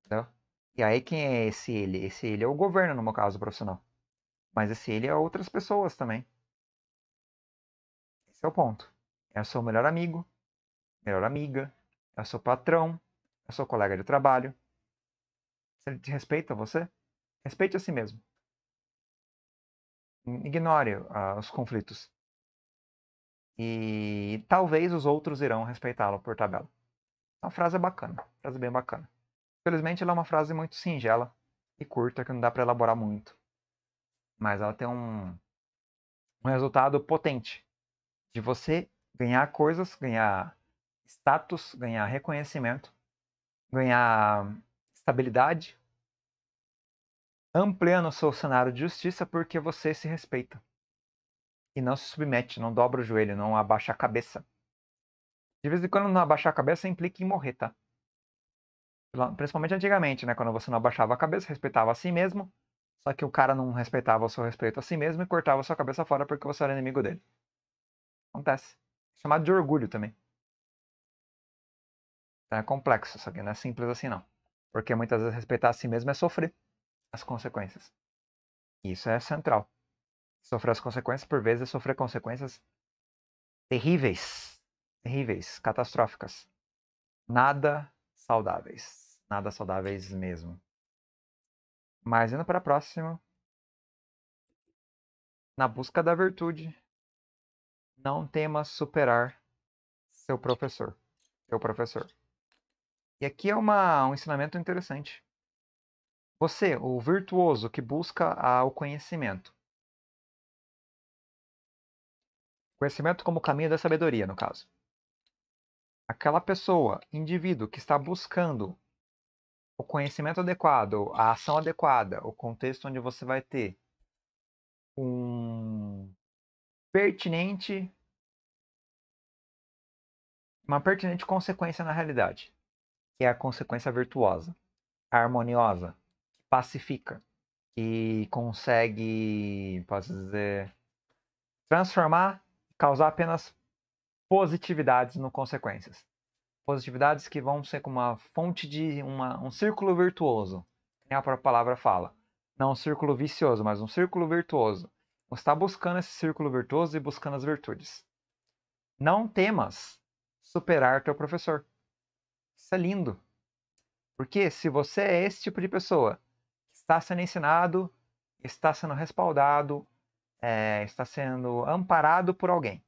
Entendeu? E aí quem é esse ele? Esse ele é o governo, no meu caso, profissional. Mas esse ele é outras pessoas também. Esse é o ponto. É o seu melhor amigo, melhor amiga, é o seu patrão, é o seu colega de trabalho. Se ele te respeita, você respeite a si mesmo. Ignore uh, os conflitos. E talvez os outros irão respeitá-lo por tabela. Uma então, frase é bacana, frase bem bacana. Felizmente, ela é uma frase muito singela e curta, que não dá para elaborar muito. Mas ela tem um, um resultado potente de você ganhar coisas, ganhar status, ganhar reconhecimento, ganhar estabilidade, ampliando o seu cenário de justiça porque você se respeita. E não se submete, não dobra o joelho, não abaixa a cabeça. De vez em quando não abaixar a cabeça implica em morrer, tá? Principalmente antigamente, né? Quando você não abaixava a cabeça, respeitava a si mesmo. Só que o cara não respeitava o seu respeito a si mesmo e cortava a sua cabeça fora porque você era inimigo dele. Acontece. Chamado de orgulho também. Então é complexo isso aqui, não é simples assim não. Porque muitas vezes respeitar a si mesmo é sofrer as consequências. isso é central. Sofrer as consequências, por vezes, é sofrer consequências terríveis. Terríveis, catastróficas. Nada saudáveis. Nada saudáveis mesmo. Mas indo para a próxima. Na busca da virtude, não tema superar seu professor. Seu professor. E aqui é uma, um ensinamento interessante. Você, o virtuoso que busca ah, o conhecimento. Conhecimento como caminho da sabedoria, no caso aquela pessoa, indivíduo que está buscando o conhecimento adequado, a ação adequada, o contexto onde você vai ter um pertinente uma pertinente consequência na realidade, que é a consequência virtuosa, harmoniosa, pacifica, que consegue, posso dizer, transformar, causar apenas positividades no consequências. Positividades que vão ser como uma fonte de uma, um círculo virtuoso. A própria palavra fala. Não um círculo vicioso, mas um círculo virtuoso. Você está buscando esse círculo virtuoso e buscando as virtudes. Não temas superar teu professor. Isso é lindo. Porque se você é esse tipo de pessoa, está sendo ensinado, está sendo respaldado, é, está sendo amparado por alguém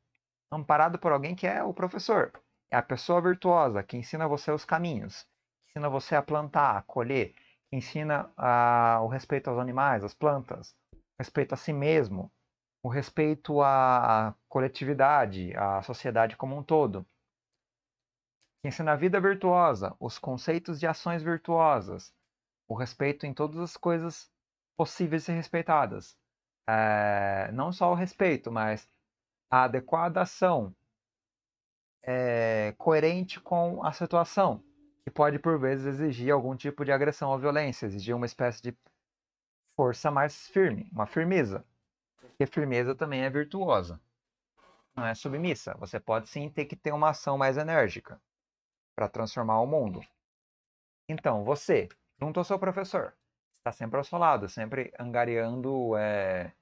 amparado por alguém que é o professor. É a pessoa virtuosa que ensina você os caminhos, que ensina você a plantar, a colher, que ensina a, ah, o respeito aos animais, às plantas, respeito a si mesmo, o respeito à coletividade, à sociedade como um todo. Que ensina a vida virtuosa, os conceitos de ações virtuosas, o respeito em todas as coisas possíveis de ser respeitadas. É, não só o respeito, mas adequada ação é, coerente com a situação, que pode por vezes exigir algum tipo de agressão ou violência, exigir uma espécie de força mais firme, uma firmeza. Porque firmeza também é virtuosa, não é submissa. Você pode sim ter que ter uma ação mais enérgica para transformar o mundo. Então, você, junto ao seu professor, está sempre ao seu lado, sempre angariando é,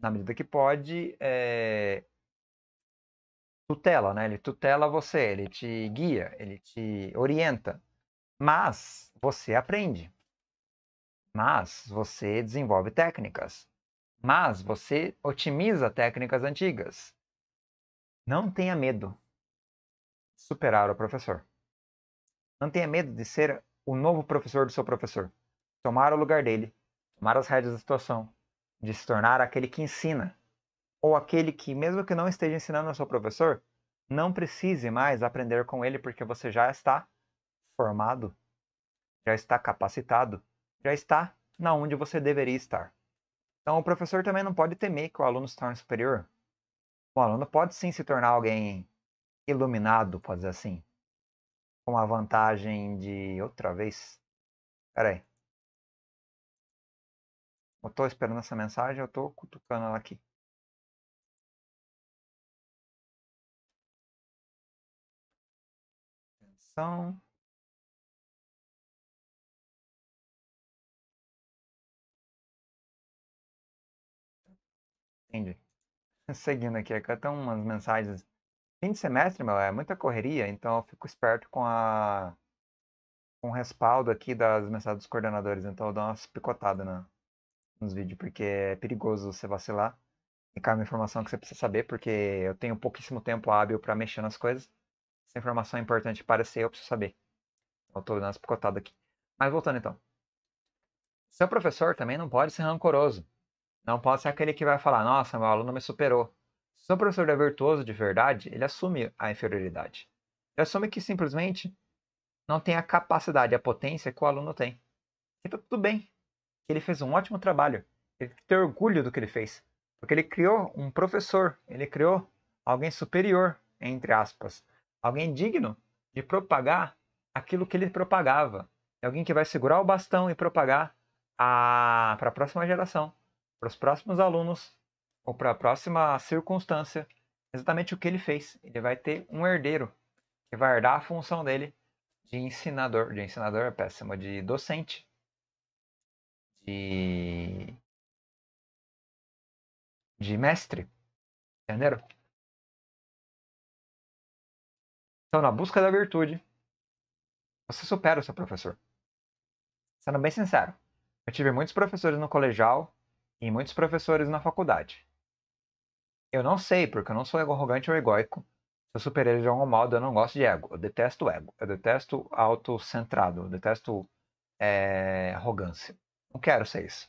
na medida que pode, é, tutela, né? Ele tutela você, ele te guia, ele te orienta. Mas você aprende. Mas você desenvolve técnicas. Mas você otimiza técnicas antigas. Não tenha medo de superar o professor. Não tenha medo de ser o novo professor do seu professor. Tomar o lugar dele, tomar as rédeas da situação, de se tornar aquele que ensina, ou aquele que, mesmo que não esteja ensinando ao seu professor, não precise mais aprender com ele porque você já está formado, já está capacitado, já está na onde você deveria estar. Então, o professor também não pode temer que o aluno se torne superior. O aluno pode sim se tornar alguém iluminado, pode dizer assim, com a vantagem de outra vez. Peraí. Eu estou esperando essa mensagem, eu estou cutucando ela aqui. Atenção. Entendi. <laughs> Seguindo aqui, aqui é estão umas mensagens. Fim de semestre, meu, é muita correria, então eu fico esperto com a com o respaldo aqui das mensagens dos coordenadores, então eu dou umas picotadas na, nos vídeos, porque é perigoso você vacilar. Ficar uma informação que você precisa saber, porque eu tenho pouquíssimo tempo hábil para mexer nas coisas. Essa informação é importante para ser, eu preciso saber. Eu tô dando picotado aqui. Mas voltando então. Seu professor também não pode ser rancoroso. Não pode ser aquele que vai falar, nossa, meu aluno me superou. Se o professor é virtuoso de verdade, ele assume a inferioridade. Ele assume que simplesmente não tem a capacidade, a potência que o aluno tem. E tá tudo bem que ele fez um ótimo trabalho. Ele tem que ter orgulho do que ele fez. Porque ele criou um professor, ele criou alguém superior, entre aspas. Alguém digno de propagar aquilo que ele propagava. alguém que vai segurar o bastão e propagar para a próxima geração, para os próximos alunos ou para a próxima circunstância, exatamente o que ele fez. Ele vai ter um herdeiro que vai herdar a função dele de ensinador, de ensinador é péssimo, de docente, de, de mestre. Entenderam? Então, na busca da virtude, você supera o seu professor. Sendo bem sincero, eu tive muitos professores no colegial e muitos professores na faculdade. Eu não sei, porque eu não sou arrogante ou egoico. Se eu superei de algum modo, eu não gosto de ego. Eu detesto ego. Eu detesto autocentrado. Eu detesto é, arrogância. Não quero ser isso.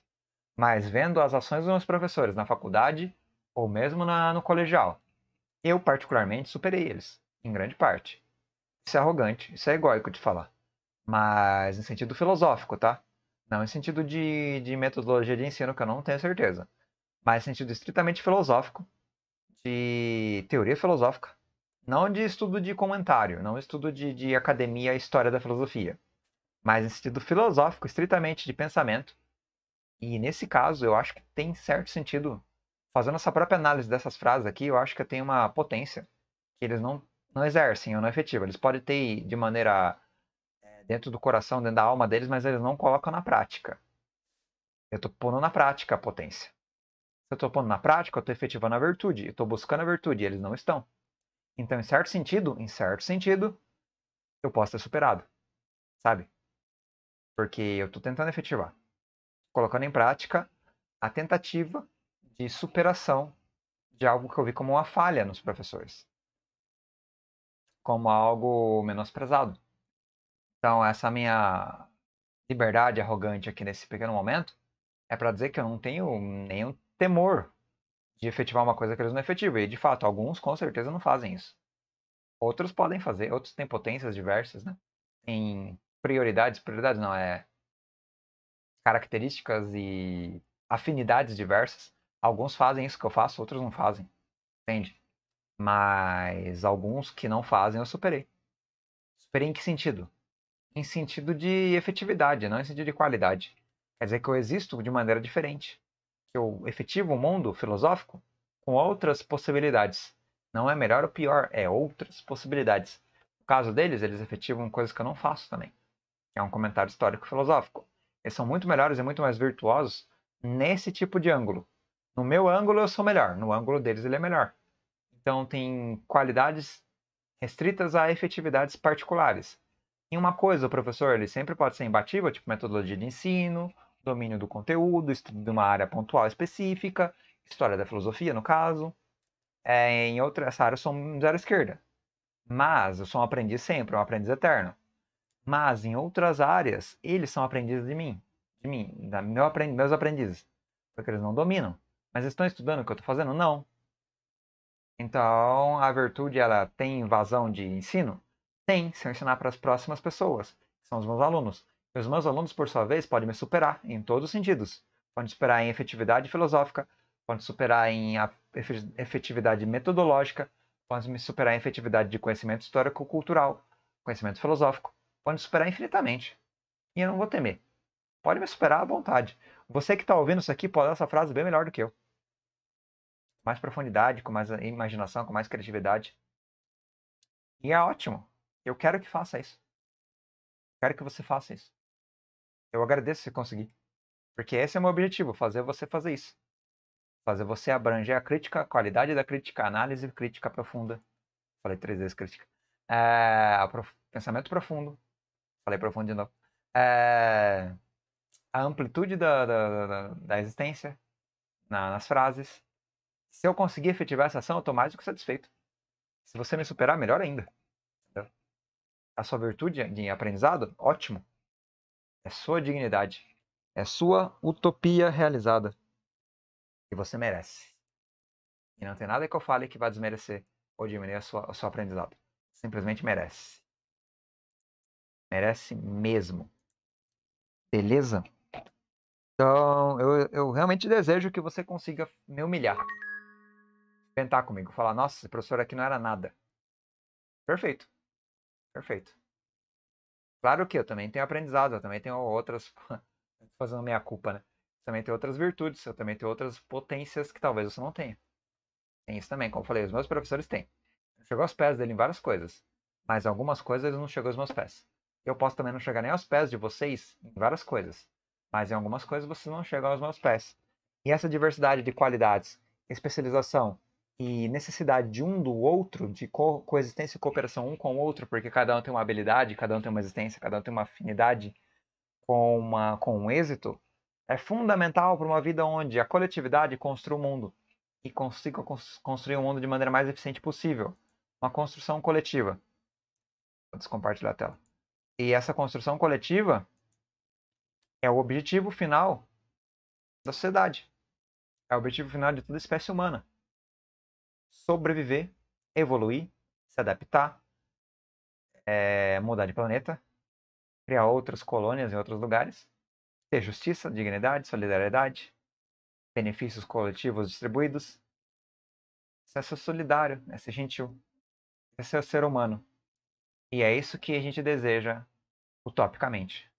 Mas vendo as ações dos meus professores na faculdade ou mesmo na, no colegial, eu particularmente superei eles, em grande parte. Isso é arrogante, isso é egóico de falar. Mas em sentido filosófico, tá? Não em sentido de, de metodologia de ensino, que eu não tenho certeza. Mas em sentido estritamente filosófico, de teoria filosófica. Não de estudo de comentário, não estudo de, de academia história da filosofia mas em sentido filosófico, estritamente de pensamento. E nesse caso, eu acho que tem certo sentido. Fazendo essa própria análise dessas frases aqui, eu acho que tem uma potência que eles não, não exercem ou não efetivam. Eles podem ter de maneira é, dentro do coração, dentro da alma deles, mas eles não colocam na prática. Eu estou pondo na prática a potência. Se eu estou pondo na prática, eu estou efetivando a virtude. Eu estou buscando a virtude e eles não estão. Então, em certo sentido, em certo sentido, eu posso ter superado. Sabe? Porque eu estou tentando efetivar, colocando em prática a tentativa de superação de algo que eu vi como uma falha nos professores, como algo menosprezado. Então, essa minha liberdade arrogante aqui nesse pequeno momento é para dizer que eu não tenho nenhum temor de efetivar uma coisa que eles não efetivam. E, de fato, alguns com certeza não fazem isso. Outros podem fazer, outros têm potências diversas, né? Em prioridades, prioridades não, é características e afinidades diversas. Alguns fazem isso que eu faço, outros não fazem. Entende? Mas alguns que não fazem eu superei. Superei em que sentido? Em sentido de efetividade, não em sentido de qualidade. Quer dizer que eu existo de maneira diferente. Que eu efetivo um mundo filosófico com outras possibilidades. Não é melhor ou pior, é outras possibilidades. No caso deles, eles efetivam coisas que eu não faço também é um comentário histórico-filosófico. Eles são muito melhores e muito mais virtuosos nesse tipo de ângulo. No meu ângulo eu sou melhor, no ângulo deles ele é melhor. Então tem qualidades restritas a efetividades particulares. Em uma coisa, o professor ele sempre pode ser imbatível, tipo metodologia de ensino, domínio do conteúdo, estudo de uma área pontual específica, história da filosofia, no caso. É, em outra, essa área eu sou zero esquerda. Mas eu sou um aprendiz sempre, um aprendiz eterno mas em outras áreas eles são aprendizes de mim, de mim, da meu aprendi, meus aprendizes, porque eles não dominam. Mas estão estudando o que eu estou fazendo? Não. Então a virtude ela tem invasão de ensino? Tem, se eu ensinar para as próximas pessoas, que são os meus alunos. E os meus alunos, por sua vez, podem me superar em todos os sentidos. Podem superar em efetividade filosófica, podem superar em efetividade metodológica, podem me superar em efetividade de conhecimento histórico-cultural, conhecimento filosófico Pode me superar infinitamente. E eu não vou temer. Pode me superar à vontade. Você que está ouvindo isso aqui pode essa frase bem melhor do que eu. Mais profundidade, com mais imaginação, com mais criatividade. E é ótimo. Eu quero que faça isso. Quero que você faça isso. Eu agradeço se conseguir. Porque esse é o meu objetivo, fazer você fazer isso. Fazer você abranger a crítica, a qualidade da crítica, a análise crítica profunda. Falei três vezes crítica. É, prof... Pensamento profundo, Falei profundo de novo. É, a amplitude da, da, da, da existência na, nas frases. Se eu conseguir efetivar essa ação, eu tô mais do que satisfeito. Se você me superar, melhor ainda. A sua virtude de aprendizado, ótimo. É sua dignidade. É sua utopia realizada. E você merece. E não tem nada que eu fale que vai desmerecer ou diminuir sua, o seu aprendizado. Simplesmente merece. Merece assim mesmo. Beleza? Então, eu, eu realmente desejo que você consiga me humilhar. Tentar comigo, falar, nossa, esse professor aqui não era nada. Perfeito. Perfeito. Claro que eu também tenho aprendizado, eu também tenho outras. <laughs> fazendo minha culpa, né? Também tenho outras virtudes, eu também tenho outras potências que talvez você não tenha. Tem isso também, como eu falei, os meus professores têm. Chegou aos pés dele em várias coisas, mas algumas coisas não chegou aos meus pés. Eu posso também não chegar nem aos pés de vocês em várias coisas, mas em algumas coisas vocês não chegam aos meus pés. E essa diversidade de qualidades, especialização e necessidade de um do outro, de co coexistência e cooperação um com o outro, porque cada um tem uma habilidade, cada um tem uma existência, cada um tem uma afinidade com, uma, com um êxito, é fundamental para uma vida onde a coletividade construa o mundo e consiga cons construir o mundo de maneira mais eficiente possível. Uma construção coletiva. Vou descompartilhar a tela. E essa construção coletiva é o objetivo final da sociedade. É o objetivo final de toda espécie humana. Sobreviver, evoluir, se adaptar, é, mudar de planeta, criar outras colônias em outros lugares, ter justiça, dignidade, solidariedade, benefícios coletivos distribuídos. Isso é ser solidário, é ser gentil, é ser ser humano. E é isso que a gente deseja utopicamente.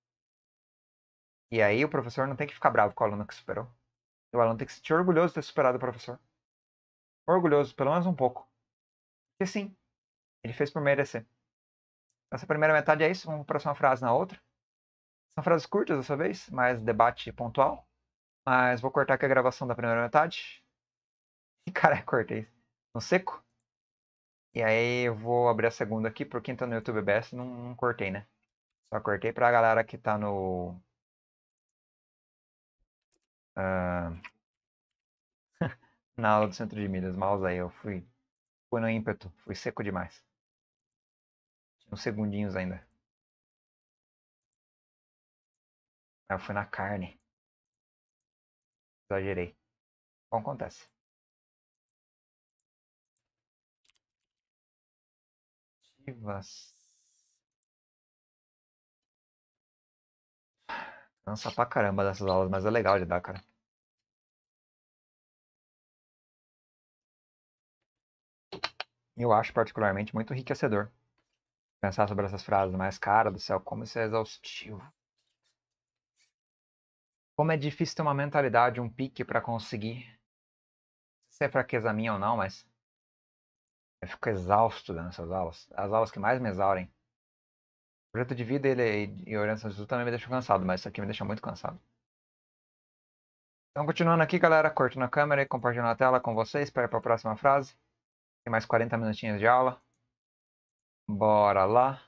E aí o professor não tem que ficar bravo com o aluno que superou. O aluno tem que se sentir orgulhoso de ter superado o professor. Orgulhoso, pelo menos um pouco. Porque sim, ele fez por merecer. Essa primeira metade é isso, vamos para uma frase na outra. São frases curtas dessa vez, mais debate pontual. Mas vou cortar aqui a gravação da primeira metade. E <laughs> cara, cortei no seco. E aí eu vou abrir a segunda aqui, por quem tá no YouTube BS não, não cortei, né? Só cortei pra galera que tá no... Uh... <laughs> Na aula do Centro de Milhas, mouse aí, eu fui... Fui no ímpeto, fui seco demais. Tinha uns segundinhos ainda. Eu fui na carne. Exagerei. Bom, acontece. Chivas. Cansa pra caramba dessas aulas, mas é legal de dar, cara. Eu acho particularmente muito enriquecedor pensar sobre essas frases, mas, cara do céu, como isso é exaustivo. Como é difícil ter uma mentalidade, um pique para conseguir. Não sei se é fraqueza minha ou não, mas eu fico exausto nessas aulas. As aulas que mais me exaurem. O projeto de vida ele, e orientação de também me deixam cansado, mas isso aqui me deixa muito cansado. Então, continuando aqui, galera, curtindo a câmera e compartilhando a tela com vocês. Espero para a próxima frase. Tem mais 40 minutinhos de aula. Bora lá.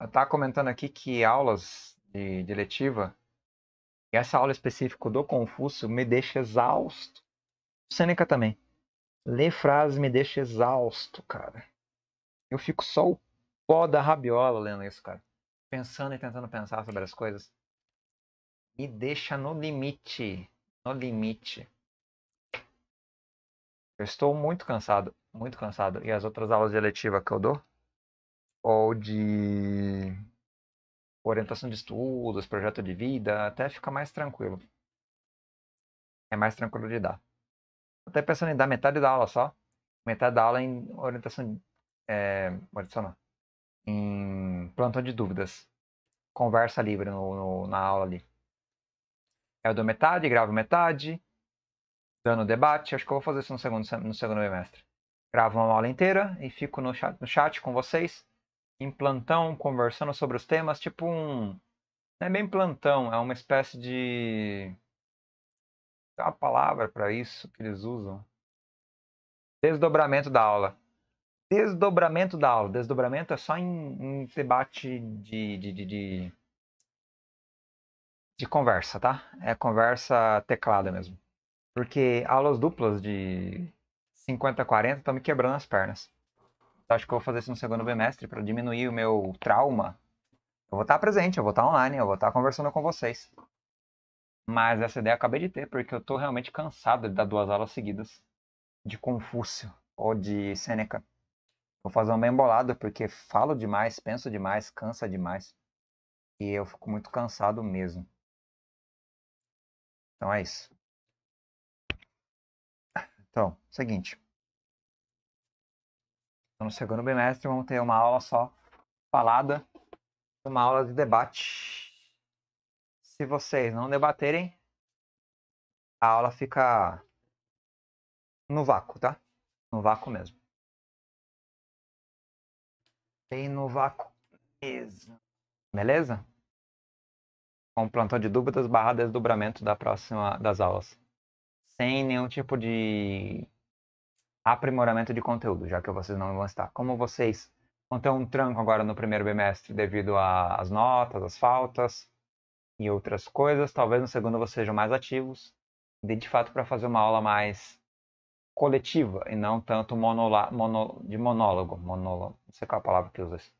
Eu tava comentando aqui que aulas de, de letiva, e essa aula específica do Confúcio me deixa exausto. Sêneca também. Ler frases me deixa exausto, cara. Eu fico só o pó da rabiola lendo isso, cara. Pensando e tentando pensar sobre as coisas. Me deixa no limite. No limite. Eu estou muito cansado. Muito cansado. E as outras aulas de eletiva que eu dou? Ou de orientação de estudos, projeto de vida, até fica mais tranquilo. É mais tranquilo de dar até pensando em dar metade da aula só. Metade da aula em orientação. É, orientação não. É em plantão de dúvidas. Conversa livre no, no, na aula ali. Eu dou metade, gravo metade. Dando debate. Acho que eu vou fazer isso no segundo, no segundo semestre. Gravo uma aula inteira e fico no chat, no chat com vocês. Em plantão, conversando sobre os temas. Tipo um. Não é bem plantão, é uma espécie de tem uma palavra para isso que eles usam. Desdobramento da aula. Desdobramento da aula. Desdobramento é só em, em debate de, de, de, de, de conversa, tá? É conversa teclada mesmo. Porque aulas duplas de 50 a 40 estão me quebrando as pernas. Então, acho que eu vou fazer isso no segundo bimestre para diminuir o meu trauma. Eu vou estar tá presente, eu vou estar tá online, eu vou estar tá conversando com vocês. Mas essa ideia eu acabei de ter, porque eu tô realmente cansado de dar duas aulas seguidas de Confúcio ou de Sêneca. Vou fazer uma bem bolada, porque falo demais, penso demais, cansa demais. E eu fico muito cansado mesmo. Então é isso. Então, seguinte. no segundo bimestre, vamos ter uma aula só falada, uma aula de debate se vocês não debaterem, a aula fica no vácuo, tá? No vácuo mesmo. Bem no vácuo mesmo. Beleza? Com plantão de dúvidas barra desdobramento da próxima das aulas. Sem nenhum tipo de aprimoramento de conteúdo, já que vocês não vão estar. Como vocês vão ter um tranco agora no primeiro bimestre devido às notas, às faltas, e outras coisas. Talvez no segundo vocês sejam mais ativos. De, de fato, para fazer uma aula mais coletiva e não tanto monola, mono, de monólogo, monólogo. Não sei qual é a palavra que usa isso.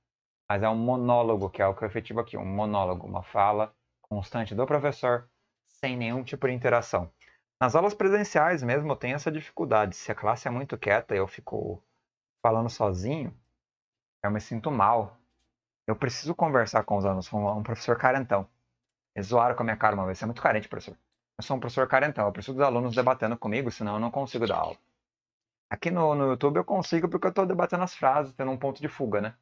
Mas é um monólogo, que é o que eu efetivo aqui. Um monólogo, uma fala constante do professor sem nenhum tipo de interação. Nas aulas presenciais mesmo eu tenho essa dificuldade. Se a classe é muito quieta e eu fico falando sozinho, eu me sinto mal. Eu preciso conversar com os alunos, com um professor carentão. Eles é zoaram com a minha cara uma vez. Você é muito carente, professor. Eu sou um professor carentão. Eu preciso dos alunos debatendo comigo, senão eu não consigo dar aula. Aqui no, no YouTube eu consigo porque eu estou debatendo as frases, tendo um ponto de fuga, né?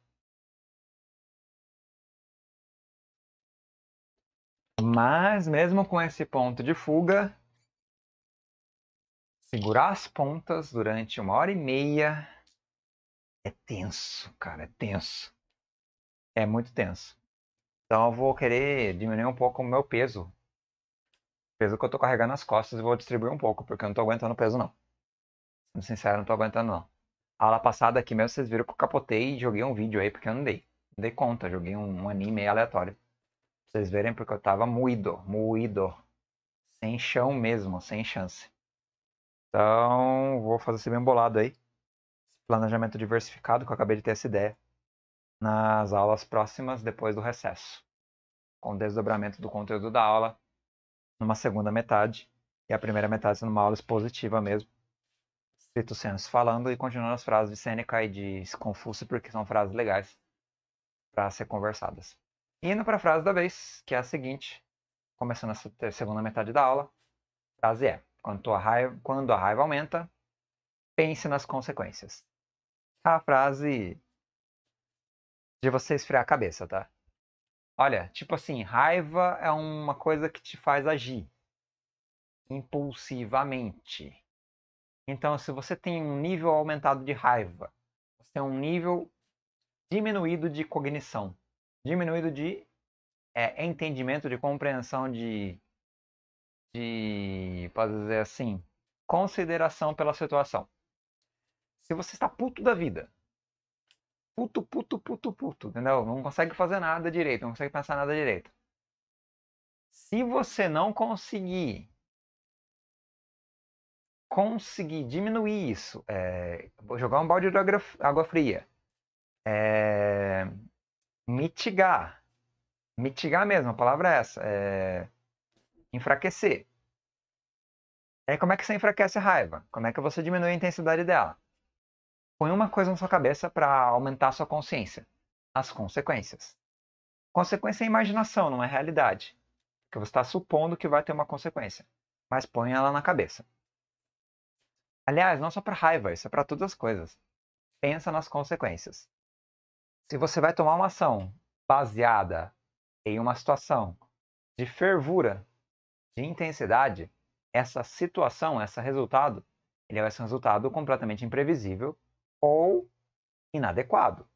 Mas mesmo com esse ponto de fuga, segurar as pontas durante uma hora e meia é tenso, cara, é tenso. É muito tenso. Então eu vou querer diminuir um pouco o meu peso. O peso que eu tô carregando nas costas, eu vou distribuir um pouco, porque eu não tô aguentando o peso não. Sendo sincero, não tô aguentando não. A aula passada aqui mesmo, vocês viram que eu capotei e joguei um vídeo aí, porque eu não dei. Não dei conta, joguei um, um anime aleatório. Pra vocês verem, porque eu tava moído, moído. Sem chão mesmo, sem chance. Então, vou fazer esse bem bolado aí. Planejamento diversificado, que eu acabei de ter essa ideia nas aulas próximas depois do recesso, com desdobramento do conteúdo da aula numa segunda metade e a primeira metade sendo uma aula expositiva mesmo, Strito senso falando e continuando as frases de Seneca e de Confúcio porque são frases legais para ser conversadas. indo para a frase da vez, que é a seguinte, começando a segunda metade da aula, a frase é: quando a raiva, quando a raiva aumenta, pense nas consequências. A frase de você esfriar a cabeça, tá? Olha, tipo assim, raiva é uma coisa que te faz agir impulsivamente. Então, se você tem um nível aumentado de raiva, você tem um nível diminuído de cognição, diminuído de é, entendimento, de compreensão, de, de, pode dizer assim, consideração pela situação. Se você está puto da vida, puto, puto, puto, puto, entendeu? Não consegue fazer nada direito, não consegue pensar nada direito. Se você não conseguir conseguir diminuir isso, é, jogar um balde de água fria, é, mitigar, mitigar mesmo, a palavra é essa, é, enfraquecer. É como é que você enfraquece a raiva? Como é que você diminui a intensidade dela? Põe uma coisa na sua cabeça para aumentar a sua consciência. As consequências. Consequência é imaginação, não é realidade. Porque você está supondo que vai ter uma consequência. Mas põe ela na cabeça. Aliás, não só para raiva, isso é para todas as coisas. Pensa nas consequências. Se você vai tomar uma ação baseada em uma situação de fervura, de intensidade, essa situação, esse resultado, ele vai ser um resultado completamente imprevisível ou inadequado.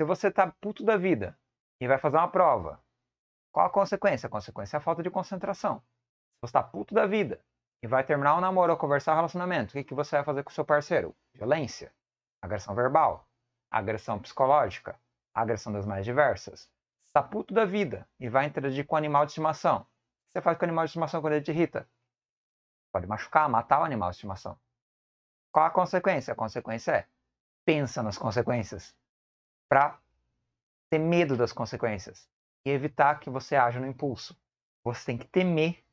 Se você está puto da vida e vai fazer uma prova, qual a consequência? A consequência é a falta de concentração. Se você está puto da vida e vai terminar o um namoro ou conversar um relacionamento, o que, que você vai fazer com o seu parceiro? Violência, agressão verbal, agressão psicológica, agressão das mais diversas. Está puto da vida e vai interagir com o animal de estimação. O que você faz com o animal de estimação quando ele te irrita? Pode machucar, matar o animal de estimação. Qual a consequência? A consequência é pensa nas consequências, para ter medo das consequências e evitar que você haja no impulso. Você tem que temer,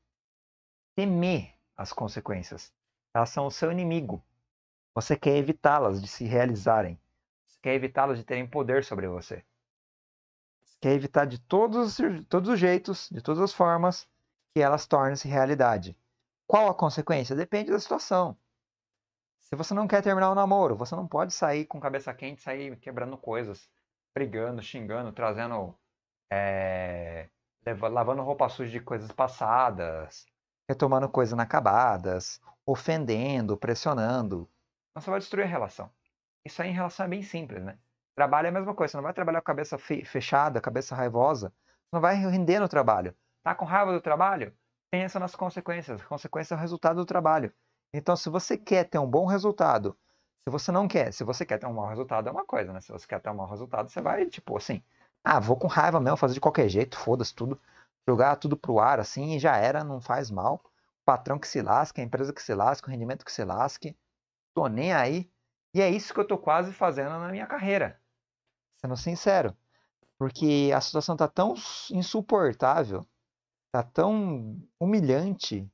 temer as consequências. Elas são o seu inimigo. Você quer evitá-las de se realizarem. Você quer evitá-las de terem poder sobre você. Você quer evitar de todos, de todos os jeitos, de todas as formas, que elas tornem-se realidade. Qual a consequência? Depende da situação. Se você não quer terminar o namoro, você não pode sair com cabeça quente, sair quebrando coisas, brigando, xingando, trazendo. É, lavando roupa suja de coisas passadas, retomando coisas inacabadas, ofendendo, pressionando. Então, você vai destruir a relação. Isso aí em relação é bem simples, né? Trabalho é a mesma coisa. Você não vai trabalhar com a cabeça fechada, cabeça raivosa. Você não vai render no trabalho. Tá com raiva do trabalho? Pensa nas consequências. A consequência é o resultado do trabalho. Então, se você quer ter um bom resultado, se você não quer, se você quer ter um mau resultado, é uma coisa, né? Se você quer ter um mau resultado, você vai, tipo, assim, ah, vou com raiva mesmo, fazer de qualquer jeito, foda-se tudo, jogar tudo pro ar, assim, e já era, não faz mal. O patrão que se lasque a empresa que se lasque o rendimento que se lasque, tô nem aí. E é isso que eu tô quase fazendo na minha carreira, sendo sincero. Porque a situação tá tão insuportável, tá tão humilhante,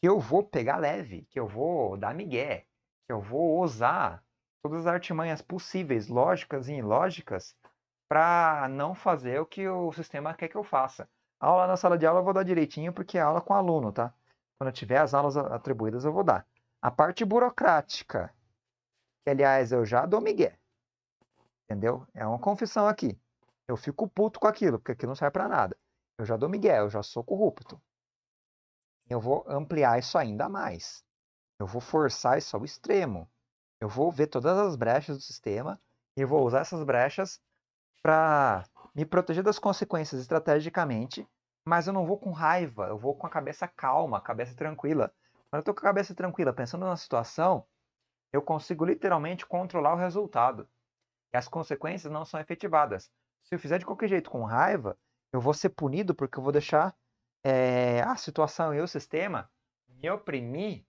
que eu vou pegar leve, que eu vou dar migué, que eu vou ousar todas as artimanhas possíveis, lógicas e ilógicas, para não fazer o que o sistema quer que eu faça. A aula na sala de aula eu vou dar direitinho, porque é aula com aluno, tá? Quando eu tiver as aulas atribuídas, eu vou dar. A parte burocrática, que aliás eu já dou migué, entendeu? É uma confissão aqui. Eu fico puto com aquilo, porque aquilo não serve para nada. Eu já dou migué, eu já sou corrupto eu vou ampliar isso ainda mais. Eu vou forçar isso ao extremo. Eu vou ver todas as brechas do sistema e vou usar essas brechas para me proteger das consequências estrategicamente, mas eu não vou com raiva, eu vou com a cabeça calma, a cabeça tranquila. Quando eu tô com a cabeça tranquila, pensando na situação, eu consigo literalmente controlar o resultado. E as consequências não são efetivadas. Se eu fizer de qualquer jeito com raiva, eu vou ser punido porque eu vou deixar é, a situação e o sistema me oprimir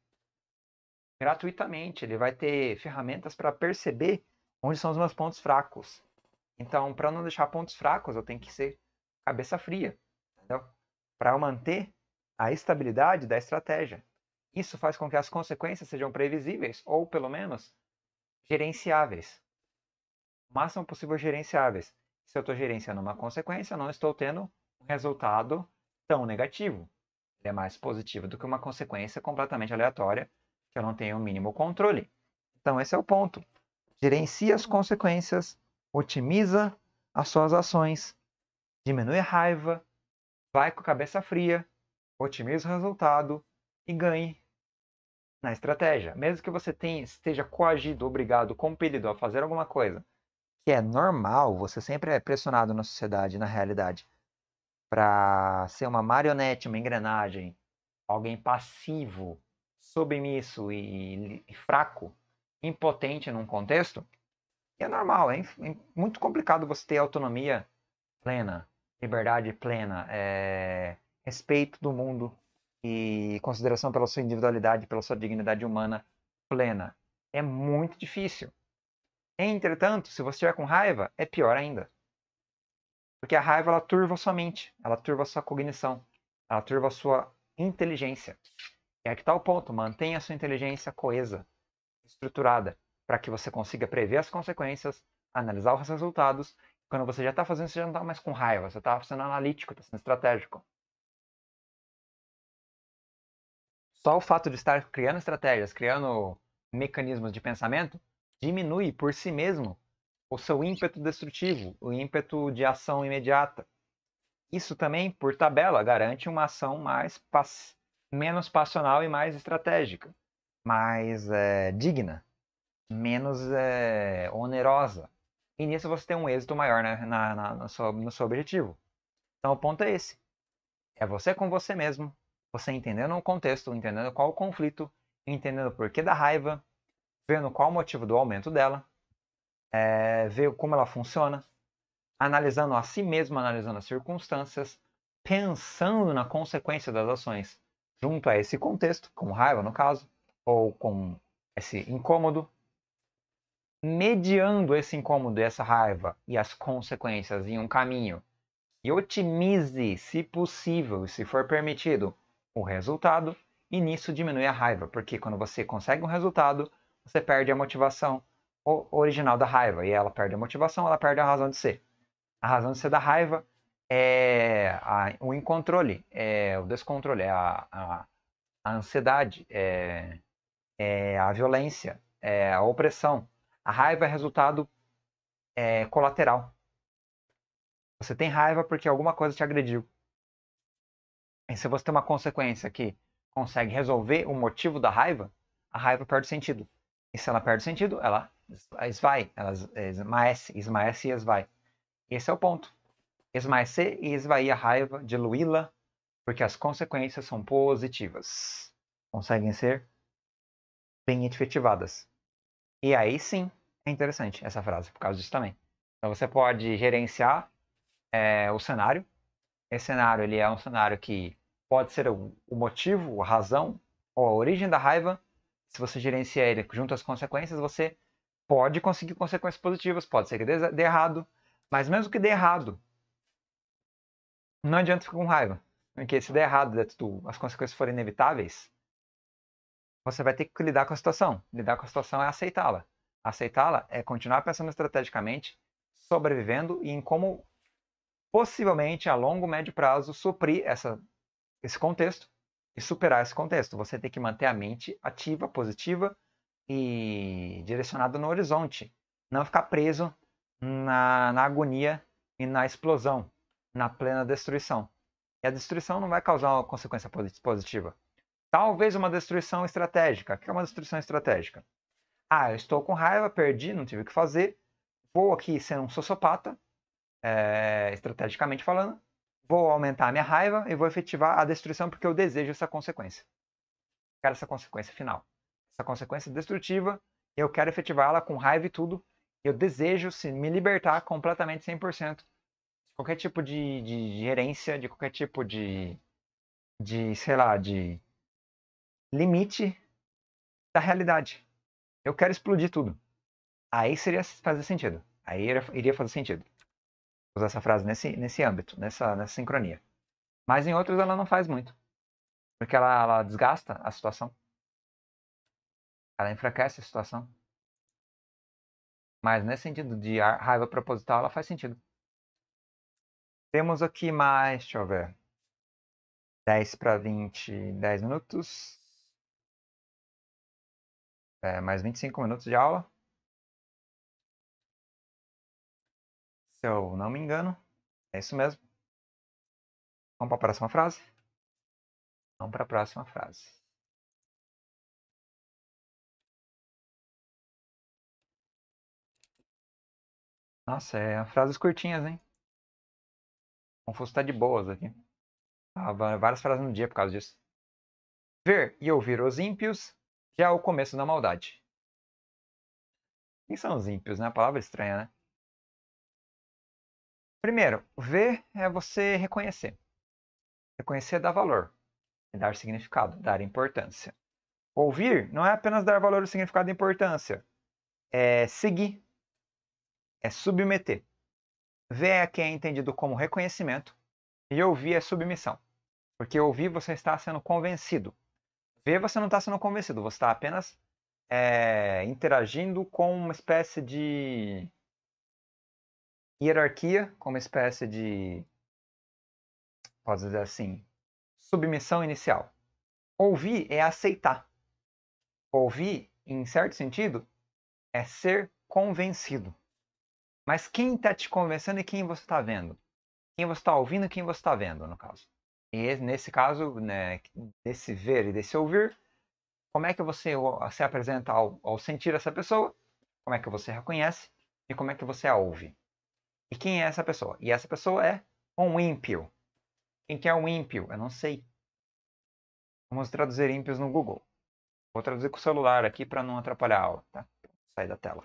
gratuitamente. Ele vai ter ferramentas para perceber onde são os meus pontos fracos. Então, para não deixar pontos fracos, eu tenho que ser cabeça fria, Para manter a estabilidade da estratégia. Isso faz com que as consequências sejam previsíveis ou, pelo menos, gerenciáveis. O máximo possível gerenciáveis. Se eu estou gerenciando uma consequência, não estou tendo um resultado tão negativo. Ele é mais positivo do que uma consequência completamente aleatória que eu não tenho o mínimo controle. Então, esse é o ponto. Gerencia as consequências, otimiza as suas ações, diminui a raiva, vai com a cabeça fria, otimiza o resultado e ganhe na estratégia. Mesmo que você tenha, esteja coagido, obrigado, compelido a fazer alguma coisa, que é normal, você sempre é pressionado na sociedade, na realidade, para ser uma marionete, uma engrenagem, alguém passivo, submisso e, e fraco, impotente num contexto, é normal, é, muito complicado você ter autonomia plena, liberdade plena, é, respeito do mundo e consideração pela sua individualidade, pela sua dignidade humana plena. É muito difícil. Entretanto, se você estiver com raiva, é pior ainda. Porque a raiva ela turva a sua mente, ela turva a sua cognição, ela turva a sua inteligência. E aqui está o ponto: mantenha a sua inteligência coesa, estruturada, para que você consiga prever as consequências, analisar os resultados. Quando você já está fazendo, você já não está mais com raiva, você está sendo analítico, está sendo estratégico. Só o fato de estar criando estratégias, criando mecanismos de pensamento, diminui por si mesmo o seu ímpeto destrutivo, o ímpeto de ação imediata. Isso também, por tabela, garante uma ação mais pass... menos passional e mais estratégica, mais é, digna, menos é, onerosa. E nisso você tem um êxito maior né, na, na, no, seu, no seu objetivo. Então o ponto é esse. É você com você mesmo, você entendendo o contexto, entendendo qual o conflito, entendendo o porquê da raiva, vendo qual o motivo do aumento dela, é, ver como ela funciona, analisando a si mesma, analisando as circunstâncias, pensando na consequência das ações junto a esse contexto, com raiva no caso, ou com esse incômodo, mediando esse incômodo, essa raiva e as consequências em um caminho e otimize, se possível, se for permitido, o resultado e nisso diminui a raiva, porque quando você consegue um resultado, você perde a motivação, original da raiva. E ela perde a motivação, ela perde a razão de ser. A razão de ser da raiva é a, o incontrole, é o descontrole, é a, a, a ansiedade, é, é, a violência, é a opressão. A raiva é resultado é, colateral. Você tem raiva porque alguma coisa te agrediu. E se você tem uma consequência que consegue resolver o motivo da raiva, a raiva perde sentido. E se ela perde sentido, ela esvai, elas eh, esmaece, esmaece e esvai. Esse é o ponto. Esmaecer e esvair a raiva, diluí-la, porque as consequências são positivas. Conseguem ser bem efetivadas. E aí sim é interessante essa frase, por causa disso também. Então você pode gerenciar é, o cenário. Esse cenário ele é um cenário que pode ser o, o motivo, a razão ou a origem da raiva. Se você gerencia ele junto às consequências, você pode conseguir consequências positivas, pode ser que dê, dê errado, mas mesmo que dê errado, não adianta ficar com raiva. Porque se der errado, as consequências forem inevitáveis, você vai ter que lidar com a situação. Lidar com a situação é aceitá-la. Aceitá-la é continuar pensando estrategicamente, sobrevivendo e em como possivelmente a longo médio prazo suprir essa, esse contexto e superar esse contexto. Você tem que manter a mente ativa, positiva, e direcionado no horizonte. Não ficar preso na, na agonia e na explosão, na plena destruição. E a destruição não vai causar uma consequência positiva. Talvez uma destruição estratégica. O que é uma destruição estratégica? Ah, eu estou com raiva, perdi, não tive o que fazer. Vou aqui ser um sociopata, é, estrategicamente falando. Vou aumentar a minha raiva e vou efetivar a destruição porque eu desejo essa consequência. Quero essa consequência final essa consequência destrutiva, eu quero efetivá-la com raiva e tudo, eu desejo me libertar completamente 100% de qualquer tipo de, de, gerência, de qualquer tipo de, de, sei lá, de limite da realidade. Eu quero explodir tudo. Aí seria fazer sentido. Aí iria fazer sentido. usar essa frase nesse, nesse âmbito, nessa, nessa sincronia. Mas em outros ela não faz muito. Porque ela, ela desgasta a situação. Ela enfraquece a situação. Mas nesse sentido de raiva proposital, ela faz sentido. Temos aqui mais, deixa eu ver. 10 para 20, 10 minutos. É, mais 25 minutos de aula. Se eu não me engano, é isso mesmo. Vamos para a próxima frase? Vamos para a próxima frase. Nossa, é frases curtinhas, hein? Confuso tá de boas aqui. Tava várias frases no dia por causa disso. Ver e ouvir os ímpios já é o começo da maldade. Quem são os ímpios, né? A palavra é estranha, né? Primeiro, ver é você reconhecer. Reconhecer é dar valor, é dar significado, dar importância. Ouvir não é apenas dar valor, significado e importância. É seguir, é submeter. Ver aqui é entendido como reconhecimento e ouvir é submissão. Porque ouvir você está sendo convencido. Ver você não está sendo convencido, você está apenas é, interagindo com uma espécie de hierarquia, com uma espécie de, pode dizer assim, submissão inicial. Ouvir é aceitar. Ouvir, em certo sentido, é ser convencido. Mas quem está te convencendo e é quem você está vendo? Quem você está ouvindo e quem você está vendo, no caso. E nesse caso, né, desse ver e desse ouvir, como é que você se apresenta ao, ao sentir essa pessoa? Como é que você reconhece? E como é que você a ouve? E quem é essa pessoa? E essa pessoa é um ímpio. Quem que é um ímpio? Eu não sei. Vamos traduzir ímpios no Google. Vou traduzir com o celular aqui para não atrapalhar a aula, tá? Sai da tela.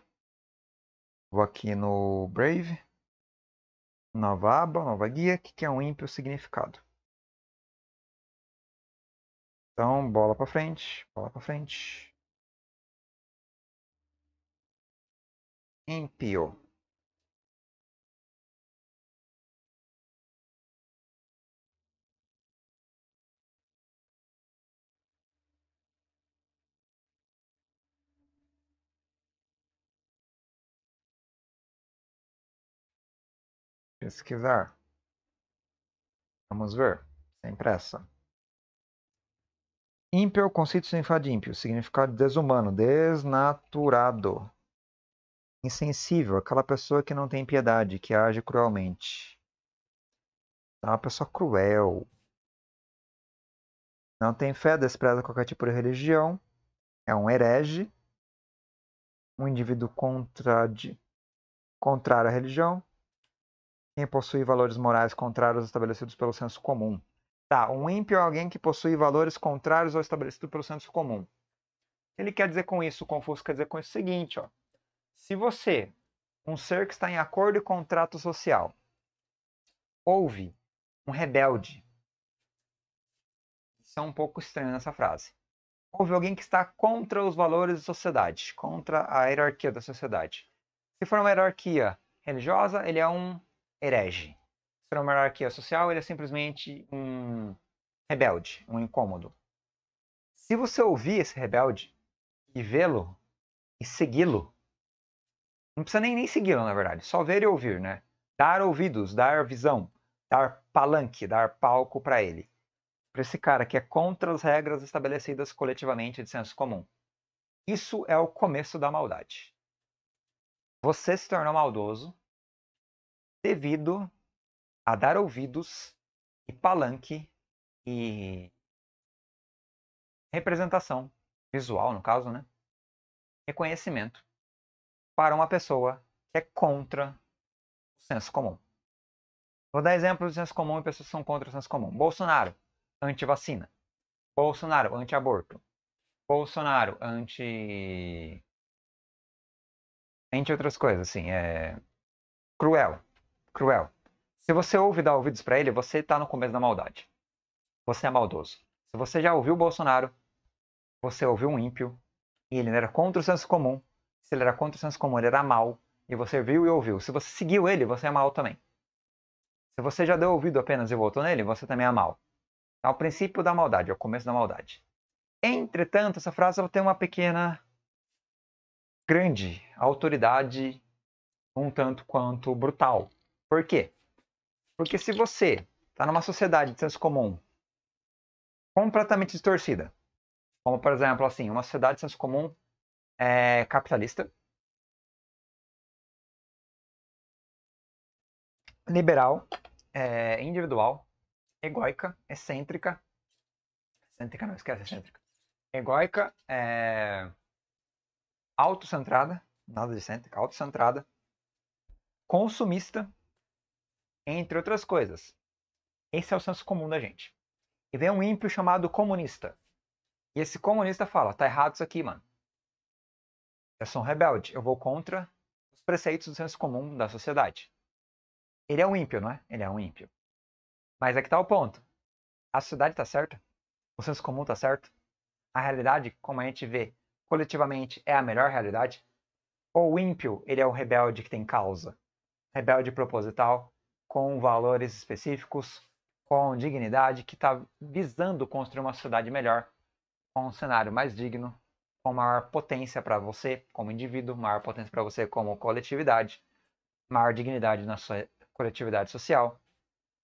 Vou aqui no Brave. Nova aba, nova guia. O que é um ímpio significado? Então, bola para frente, bola para frente. Impio. pesquisar. Vamos ver, sem pressa. Ímpio, conceito sem de ímpio, significado desumano, desnaturado, insensível, aquela pessoa que não tem piedade, que age cruelmente. É uma pessoa cruel. Não tem fé, despreza qualquer tipo de religião, é um herege, um indivíduo contra de, contrário à religião, quem possui valores morais contrários aos estabelecidos pelo senso comum. Tá, um ímpio é alguém que possui valores contrários ao estabelecido pelo senso comum. Ele quer dizer com isso, Confúcio quer dizer com isso é o seguinte, ó. Se você, um ser que está em acordo e contrato social, ouve um rebelde. Isso é um pouco estranho nessa frase. Ouve alguém que está contra os valores da sociedade, contra a hierarquia da sociedade. Se for uma hierarquia religiosa, ele é um herege. Se for uma hierarquia social, ele é simplesmente um rebelde, um incômodo. Se você ouvir esse rebelde e vê-lo e segui-lo, não precisa nem, nem segui-lo, na verdade, só ver e ouvir, né? Dar ouvidos, dar visão, dar palanque, dar palco para ele. Para esse cara que é contra as regras estabelecidas coletivamente de senso comum. Isso é o começo da maldade. Você se tornou maldoso devido a dar ouvidos e palanque e representação visual, no caso, né? Reconhecimento para uma pessoa que é contra o senso comum. Vou dar exemplos de senso comum e pessoas que são contra o senso comum. Bolsonaro, anti-vacina. Bolsonaro, anti-aborto. Bolsonaro, anti. Entre outras coisas, assim, é. Cruel cruel. Se você ouve dar ouvidos para ele, você está no começo da maldade. Você é maldoso. Se você já ouviu o Bolsonaro, você ouviu um ímpio, e ele era contra o senso comum. Se ele era contra o senso comum, ele era mal, e você viu e ouviu. Se você seguiu ele, você é mal também. Se você já deu ouvido apenas e voltou nele, você também é mal. É o princípio da maldade, é o começo da maldade. Entretanto, essa frase ela tem uma pequena, grande autoridade, um tanto quanto brutal. Por quê? Porque se você está numa sociedade de senso comum completamente distorcida, como por exemplo assim, uma sociedade de senso comum é, capitalista, liberal, é, individual, egoica, excêntrica, excêntrica não esquece excêntrica, egoica, é, autocentrada, nada de excêntrica, autocentrada, consumista, entre outras coisas. Esse é o senso comum da gente. E vem um ímpio chamado comunista. E esse comunista fala: tá errado isso aqui, mano. Eu sou um rebelde, eu vou contra os preceitos do senso comum da sociedade. Ele é um ímpio, não é? Ele é um ímpio. Mas é que tá o ponto. A sociedade tá certa? O senso comum tá certo? A realidade, como a gente vê coletivamente, é a melhor realidade? Ou o ímpio, ele é o rebelde que tem causa? Rebelde proposital, com valores específicos, com dignidade, que está visando construir uma sociedade melhor, com um cenário mais digno, com maior potência para você como indivíduo, maior potência para você como coletividade, maior dignidade na sua coletividade social,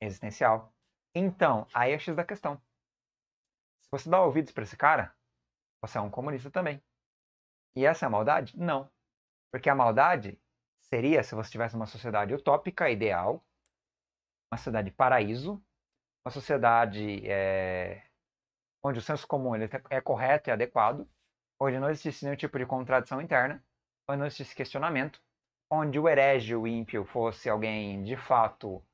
existencial. Então, aí é o X da questão. Se você dá ouvidos para esse cara, você é um comunista também. E essa é a maldade? Não. Porque a maldade seria se você tivesse uma sociedade utópica, ideal, uma cidade paraíso, uma sociedade é, onde o senso comum ele é correto e adequado, onde não existe nenhum tipo de contradição interna, onde não existe questionamento, onde o herege, o ímpio, fosse alguém de fato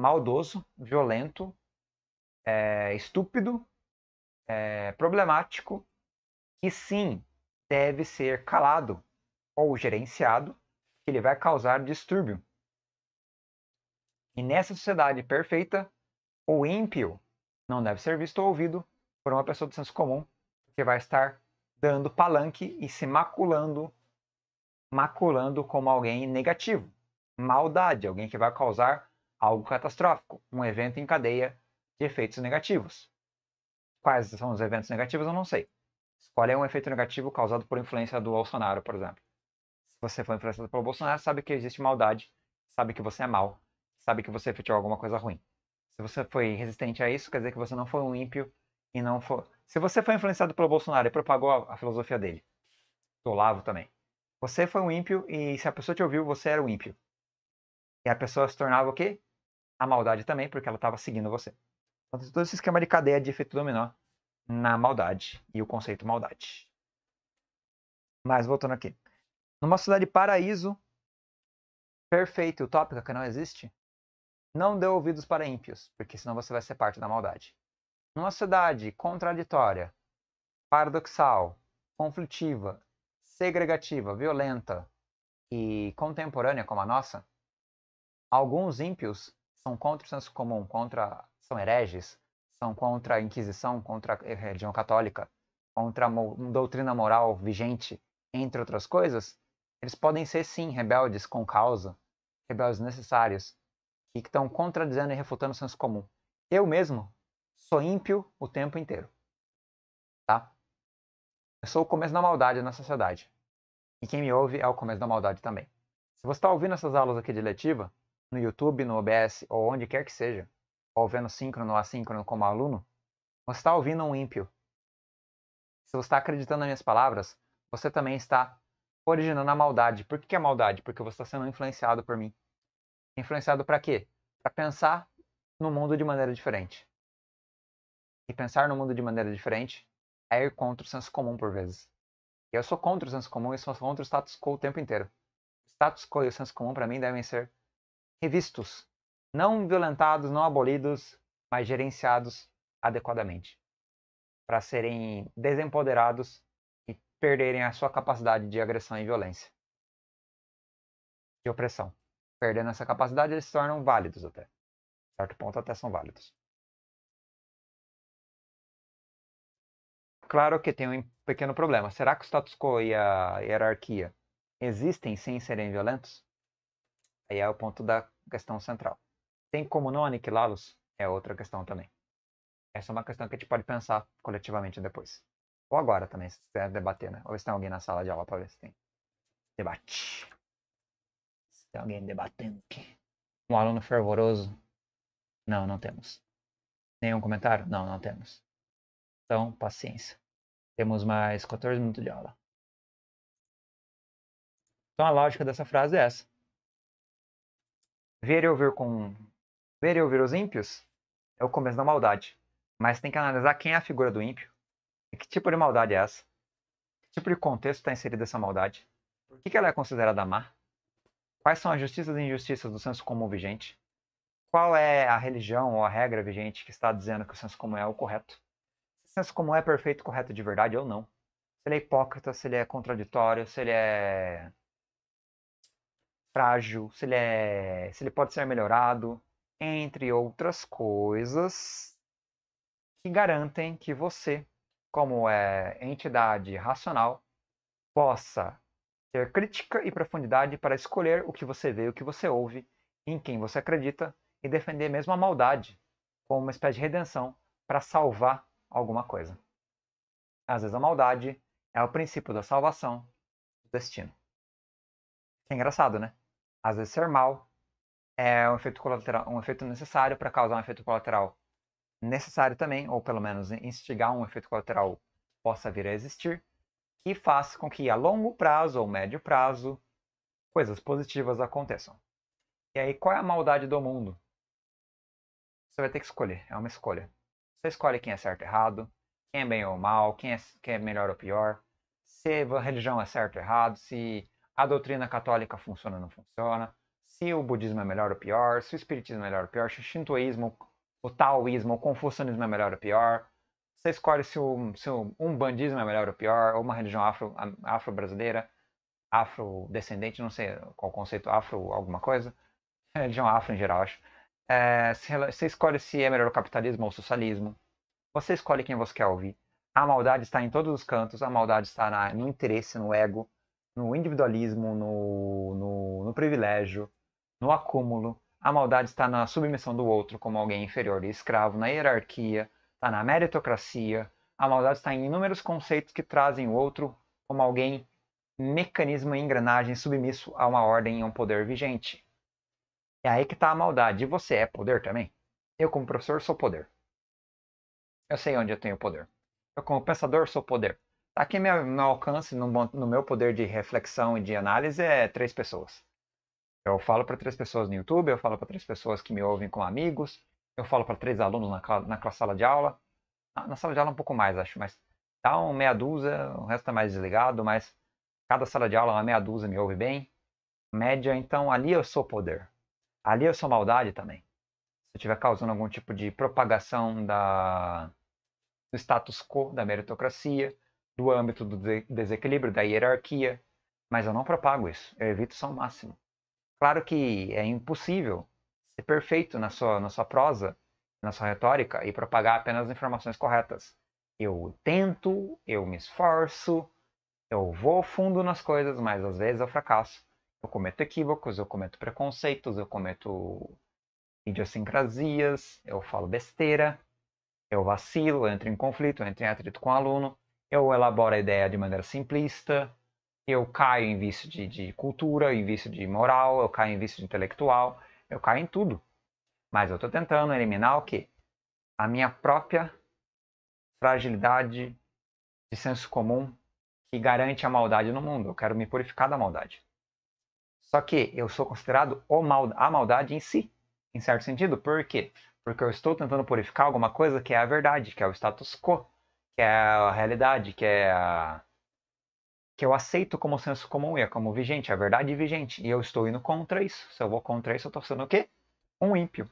maldoso, violento, é, estúpido, é, problemático, que sim deve ser calado ou gerenciado, que ele vai causar distúrbio. E nessa sociedade perfeita, o ímpio não deve ser visto ou ouvido por uma pessoa do senso comum, que vai estar dando palanque e se maculando, maculando como alguém negativo, maldade, alguém que vai causar algo catastrófico, um evento em cadeia de efeitos negativos. Quais são os eventos negativos, eu não sei. Qual é um efeito negativo causado por influência do Bolsonaro, por exemplo? Se você foi influenciado pelo Bolsonaro, sabe que existe maldade, sabe que você é mal, sabe que você efetuou alguma coisa ruim. Se você foi resistente a isso, quer dizer que você não foi um ímpio e não foi. Se você foi influenciado pelo Bolsonaro e propagou a, a filosofia dele, do Olavo também. Você foi um ímpio e se a pessoa te ouviu, você era um ímpio. E a pessoa se tornava o quê? A maldade também, porque ela estava seguindo você. Então tem todo esse esquema de cadeia de efeito dominó na maldade e o conceito maldade. Mas voltando aqui. Numa cidade paraíso, perfeita e utópica que não existe, não dê ouvidos para ímpios, porque senão você vai ser parte da maldade. Numa sociedade contraditória, paradoxal, conflitiva, segregativa, violenta e contemporânea como a nossa, alguns ímpios são contra o senso comum, contra são hereges, são contra a Inquisição, contra a religião católica, contra a doutrina moral vigente, entre outras coisas, eles podem ser sim rebeldes com causa, rebeldes necessários, e que estão contradizendo e refutando o senso comum. Eu mesmo sou ímpio o tempo inteiro. Tá? Eu sou o começo da maldade na sociedade. E quem me ouve é o começo da maldade também. Se você está ouvindo essas aulas aqui de letiva, no YouTube, no OBS ou onde quer que seja, ou vendo síncrono ou assíncrono como aluno, você está ouvindo um ímpio. Se você está acreditando nas minhas palavras, você também está originando a maldade. Por que, que é maldade? Porque você está sendo influenciado por mim. Influenciado para quê? Para pensar no mundo de maneira diferente. E pensar no mundo de maneira diferente é ir contra o senso comum por vezes. E eu sou contra o senso comum e sou contra o status quo o tempo inteiro. O status quo e o senso comum para mim devem ser revistos, não violentados, não abolidos, mas gerenciados adequadamente, para serem desempoderados e perderem a sua capacidade de agressão e violência, de opressão perdendo essa capacidade, eles se tornam válidos até. Certo ponto até são válidos. Claro que tem um pequeno problema. Será que o status quo e a hierarquia existem sem serem violentos? Aí é o ponto da questão central. Tem como não aniquilá-los? É outra questão também. Essa é uma questão que a gente pode pensar coletivamente depois. Ou agora também, se quiser debater, né? Ou se tem alguém na sala de aula para ver se tem. Debate. Tem alguém debatendo aqui. Um aluno fervoroso? Não, não temos. Nenhum comentário? Não, não temos. Então, paciência. Temos mais 14 minutos de aula. Então, a lógica dessa frase é essa. Ver e ouvir com. Ver e ouvir os ímpios é o começo da maldade. Mas tem que analisar quem é a figura do ímpio. E que tipo de maldade é essa? Que tipo de contexto está inserida essa maldade? Por que, que ela é considerada má? Quais são as justiças e injustiças do senso comum vigente? Qual é a religião ou a regra vigente que está dizendo que o senso comum é o correto? Se o senso comum é perfeito, correto de verdade ou não? Se ele é hipócrita, se ele é contraditório, se ele é frágil, se ele é, se ele pode ser melhorado, entre outras coisas que garantem que você, como é entidade racional, possa ter crítica e profundidade para escolher o que você vê, o que você ouve, em quem você acredita e defender mesmo a maldade como uma espécie de redenção para salvar alguma coisa. Às vezes a maldade é o princípio da salvação do destino. É engraçado, né? Às vezes ser mal é um efeito colateral, um efeito necessário para causar um efeito colateral necessário também, ou pelo menos instigar um efeito colateral possa vir a existir que faz com que a longo prazo ou médio prazo coisas positivas aconteçam. E aí, qual é a maldade do mundo? Você vai ter que escolher, é uma escolha. Você escolhe quem é certo e errado, quem é bem ou mal, quem é, quem é melhor ou pior, se a religião é certo ou errado, se a doutrina católica funciona ou não funciona, se o budismo é melhor ou pior, se o espiritismo é melhor ou pior, se o shintoísmo, o taoísmo, o confucionismo é melhor ou pior, você escolhe se o, se o é melhor ou pior, ou uma religião afro, afro-brasileira, afrodescendente, não sei qual conceito, afro alguma coisa. <laughs> Religião afro em geral, acho. É, você escolhe se é melhor o capitalismo ou o socialismo. Você escolhe quem você quer ouvir. A maldade está em todos os cantos, a maldade está na, no interesse, no ego, no individualismo, no, no, no privilégio, no acúmulo. A maldade está na submissão do outro como alguém inferior e escravo, na hierarquia, está na meritocracia, a maldade está em inúmeros conceitos que trazem o outro como alguém, mecanismo e engrenagem submisso a uma ordem e a um poder vigente. É aí que está a maldade. E você é poder também? Eu, como professor, sou poder. Eu sei onde eu tenho poder. Eu, como pensador, sou poder. Tá aqui, meu, meu alcance, no, no meu poder de reflexão e de análise, é três pessoas. Eu falo para três pessoas no YouTube, eu falo para três pessoas que me ouvem com amigos, eu falo para três alunos na, na sala de aula. Na, na, sala de aula é um pouco mais, acho, mas dá um meia dúzia, o resto é mais desligado, mas cada sala de aula uma meia dúzia me ouve bem. Média, então ali eu sou poder. Ali eu sou maldade também. Se eu estiver causando algum tipo de propagação da, do status quo, da meritocracia, do âmbito do desequilíbrio, da hierarquia, mas eu não propago isso, eu evito só o máximo. Claro que é impossível ser perfeito na sua, na sua prosa, na sua retórica e propagar apenas informações corretas. Eu tento, eu me esforço, eu vou fundo nas coisas, mas às vezes eu fracasso. Eu cometo equívocos, eu cometo preconceitos, eu cometo idiosincrasias, eu falo besteira, eu vacilo, eu entro em conflito, eu entro em atrito com o aluno, eu elaboro a ideia de maneira simplista, eu caio em vício de, de cultura, em vício de moral, eu caio em vício de intelectual, eu caio em tudo. Mas eu estou tentando eliminar o quê? A minha própria fragilidade de senso comum que garante a maldade no mundo. Eu quero me purificar da maldade. Só que eu sou considerado a maldade em si, em certo sentido. Por quê? Porque eu estou tentando purificar alguma coisa que é a verdade, que é o status quo, que é a realidade, que é a que eu aceito como senso comum e é como vigente, a é verdade vigente, e eu estou indo contra isso. Se eu vou contra isso, eu estou sendo o quê? Um ímpio.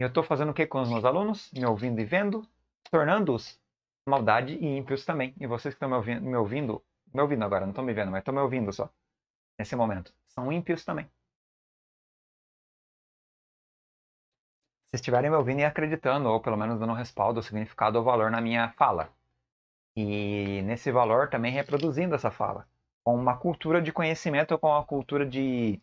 E eu estou fazendo o quê com os meus alunos? Me ouvindo e vendo, tornando-os maldade e ímpios também. E vocês que estão me ouvindo, me ouvindo, me ouvindo agora, não estão me vendo, mas estão me ouvindo só, nesse momento, são ímpios também. Se estiverem me ouvindo e acreditando, ou pelo menos dando um respaldo, significado ou valor na minha fala. E nesse valor também reproduzindo essa fala, com uma cultura de conhecimento, com uma cultura de,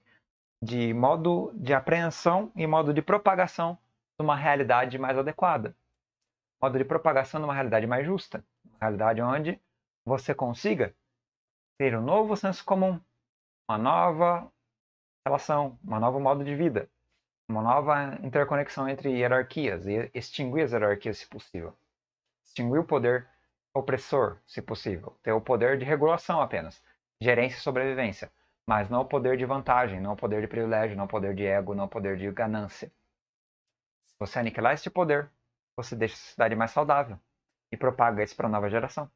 de modo de apreensão e modo de propagação de uma realidade mais adequada. Modo de propagação de uma realidade mais justa. Uma realidade onde você consiga ter um novo senso comum, uma nova relação, um novo modo de vida, uma nova interconexão entre hierarquias e extinguir as hierarquias se possível. Extinguir o poder opressor, se possível, ter o poder de regulação apenas, gerência e sobrevivência, mas não o poder de vantagem, não o poder de privilégio, não o poder de ego, não o poder de ganância. Se você aniquilar este poder, você deixa a sociedade mais saudável e propaga isso para a nova geração.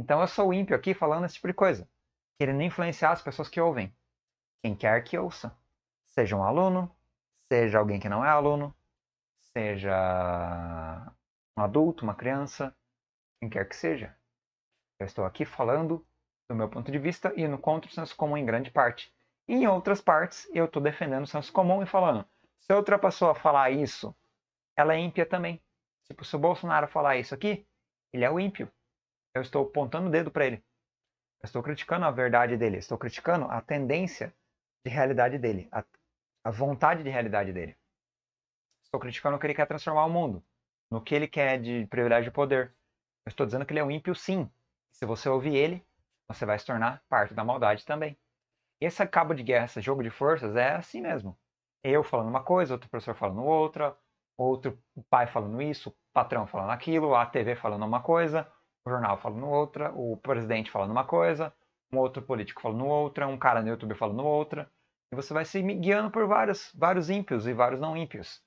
Então eu sou ímpio aqui falando esse tipo de coisa, querendo influenciar as pessoas que ouvem, quem quer que ouça, seja um aluno, seja alguém que não é aluno, seja um adulto, uma criança, quem quer que seja. Eu estou aqui falando do meu ponto de vista e no contra o senso comum em grande parte. em outras partes, eu estou defendendo o senso comum e falando: se outra pessoa falar isso, ela é ímpia também. Tipo, se o Bolsonaro falar isso aqui, ele é o ímpio. Eu estou apontando o dedo para ele. Eu estou criticando a verdade dele. Estou criticando a tendência de realidade dele, a, a vontade de realidade dele. Estou criticando o que ele quer transformar o mundo, no que ele quer de privilégio e poder, eu estou dizendo que ele é um ímpio, sim. Se você ouvir ele, você vai se tornar parte da maldade também. Esse cabo de guerra, esse jogo de forças, é assim mesmo. Eu falando uma coisa, outro professor falando outra, outro pai falando isso, o patrão falando aquilo, a TV falando uma coisa, o jornal falando outra, o presidente falando uma coisa, um outro político falando outra, um cara no YouTube falando outra. E você vai se guiando por vários, vários ímpios e vários não ímpios.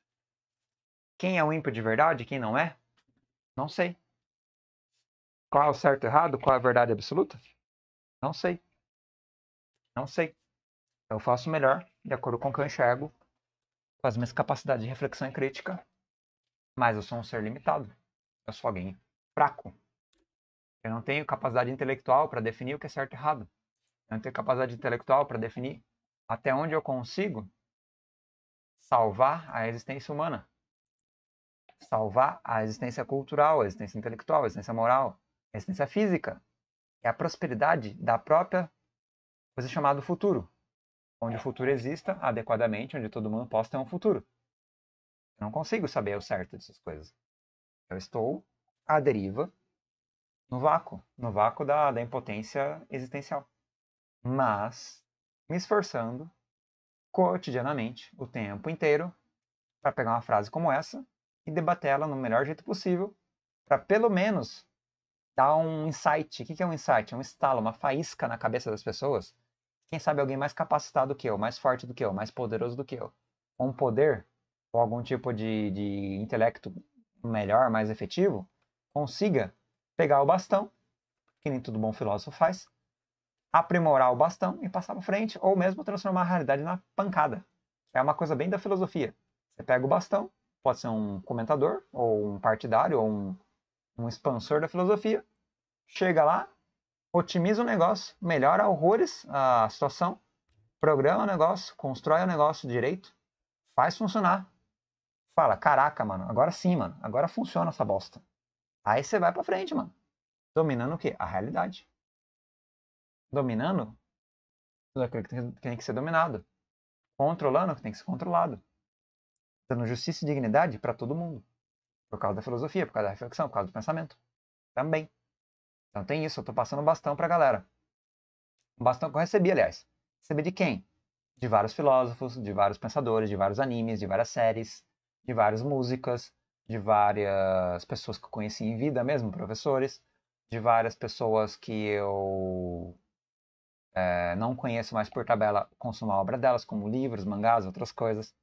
Quem é o ímpio de verdade, quem não é? Não sei. Qual é o certo e errado? Qual é a verdade absoluta? Não sei. Não sei. Eu faço melhor, de acordo com o que eu enxergo, com as minhas capacidades de reflexão e crítica, mas eu sou um ser limitado. Eu sou alguém fraco. Eu não tenho capacidade intelectual para definir o que é certo e errado. Eu não tenho capacidade intelectual para definir até onde eu consigo salvar a existência humana, salvar a existência cultural, a existência intelectual, a existência moral, Essência é física é a prosperidade da própria coisa chamada futuro, onde o futuro exista adequadamente, onde todo mundo possa ter um futuro. Eu não consigo saber o certo dessas coisas. Eu estou à deriva no vácuo, no vácuo da, da impotência existencial. Mas me esforçando cotidianamente, o tempo inteiro, para pegar uma frase como essa e debatê-la no melhor jeito possível, para pelo menos dá um insight. O que é um insight? É um estalo, uma faísca na cabeça das pessoas. Quem sabe alguém mais capacitado que eu, mais forte do que eu, mais poderoso do que eu. Com um poder, ou algum tipo de, de intelecto melhor, mais efetivo, consiga pegar o bastão, que nem todo bom filósofo faz, aprimorar o bastão e passar para frente, ou mesmo transformar a realidade na pancada. É uma coisa bem da filosofia. Você pega o bastão, pode ser um comentador, ou um partidário, ou um um expansor da filosofia, chega lá, otimiza o negócio, melhora horrores a situação, programa o negócio, constrói o negócio direito, faz funcionar. Fala, caraca, mano, agora sim, mano, agora funciona essa bosta. Aí você vai pra frente, mano. Dominando o quê? A realidade. Dominando tudo aquilo que tem que ser dominado. Controlando o que tem que ser controlado. Dando justiça e dignidade para todo mundo. Por causa da filosofia, por causa da reflexão, por causa do pensamento. Também. Então tem isso, eu estou passando um bastão para a galera. Um bastão que eu recebi, aliás. Recebi de quem? De vários filósofos, de vários pensadores, de vários animes, de várias séries, de várias músicas, de várias pessoas que eu conheci em vida mesmo, professores, de várias pessoas que eu é, não conheço mais por tabela, consumo a obra delas, como livros, mangás, outras coisas.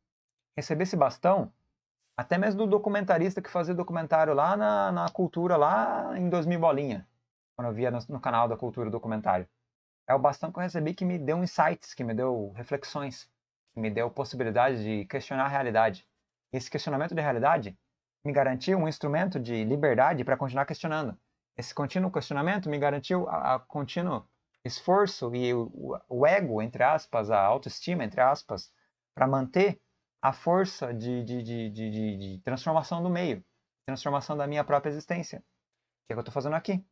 Recebi esse bastão até mesmo do documentarista que fazia documentário lá na, na Cultura, lá em 2000 bolinha, quando eu via no, no canal da Cultura documentário. É o bastão que eu recebi que me deu insights, que me deu reflexões, que me deu possibilidade de questionar a realidade. Esse questionamento de realidade me garantiu um instrumento de liberdade para continuar questionando. Esse contínuo questionamento me garantiu a, a contínuo esforço e o, o ego, entre aspas, a autoestima, entre aspas, para manter a força de, de, de, de, de transformação do meio, transformação da minha própria existência. Que é o que eu estou fazendo aqui.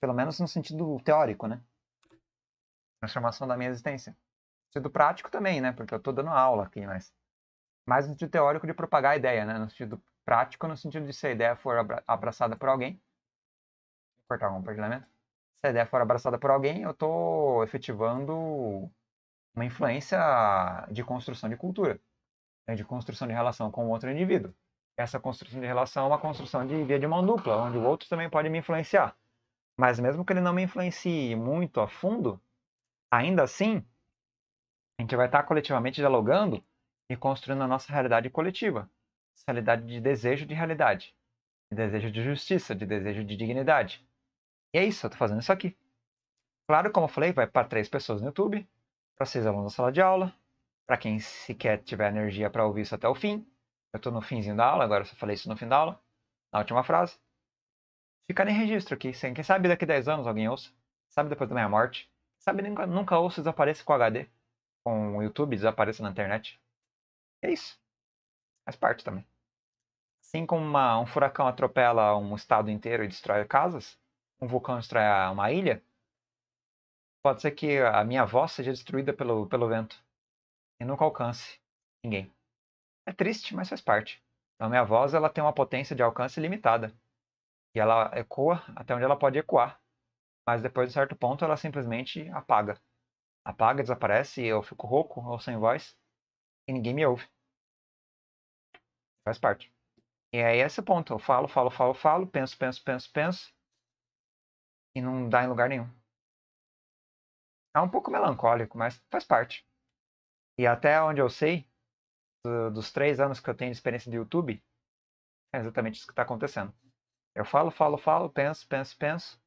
Pelo menos no sentido teórico, né? Transformação da minha existência. No sentido prático também, né? Porque eu estou dando aula aqui, mas. Mais no sentido teórico de propagar a ideia, né? No sentido prático, no sentido de se a ideia for abraçada por alguém. Vou cortar o compartilhamento. Se a ideia for abraçada por alguém, eu estou efetivando uma influência de construção de cultura né, de construção de relação com outro indivíduo. Essa construção de relação é uma construção de via de mão dupla, onde o outro também pode me influenciar. Mas mesmo que ele não me influencie muito a fundo, ainda assim, a gente vai estar coletivamente dialogando e construindo a nossa realidade coletiva. realidade de desejo de realidade, de desejo de justiça, de desejo de dignidade. E é isso, eu estou fazendo isso aqui. Claro, como eu falei, vai para três pessoas no YouTube, para seis alunos na sala de aula, para quem sequer tiver energia para ouvir isso até o fim, eu estou no finzinho da aula, agora eu só falei isso no fim da aula, na última frase. Fica nem registro aqui, sem quem sabe daqui a 10 anos alguém ouça, sabe depois da minha morte, sabe nunca, nunca ouça desapareça com HD, com o YouTube desapareça na internet. É isso. Faz parte também. Assim como uma, um furacão atropela um estado inteiro e destrói casas, um vulcão destrói uma ilha, pode ser que a minha voz seja destruída pelo, pelo vento e nunca alcance ninguém. É triste, mas faz parte. Então, a minha voz ela tem uma potência de alcance limitada. E ela ecoa até onde ela pode ecoar. Mas depois de um certo ponto, ela simplesmente apaga. Apaga, desaparece, e eu fico rouco ou sem voz, e ninguém me ouve. Faz parte. E aí é esse ponto. Eu falo, falo, falo, falo, penso, penso, penso, penso. E não dá em lugar nenhum. É um pouco melancólico, mas faz parte. E até onde eu sei, do, dos três anos que eu tenho de experiência de YouTube, é exatamente isso que está acontecendo. Eu falo, falo, falo, penso, penso, penso,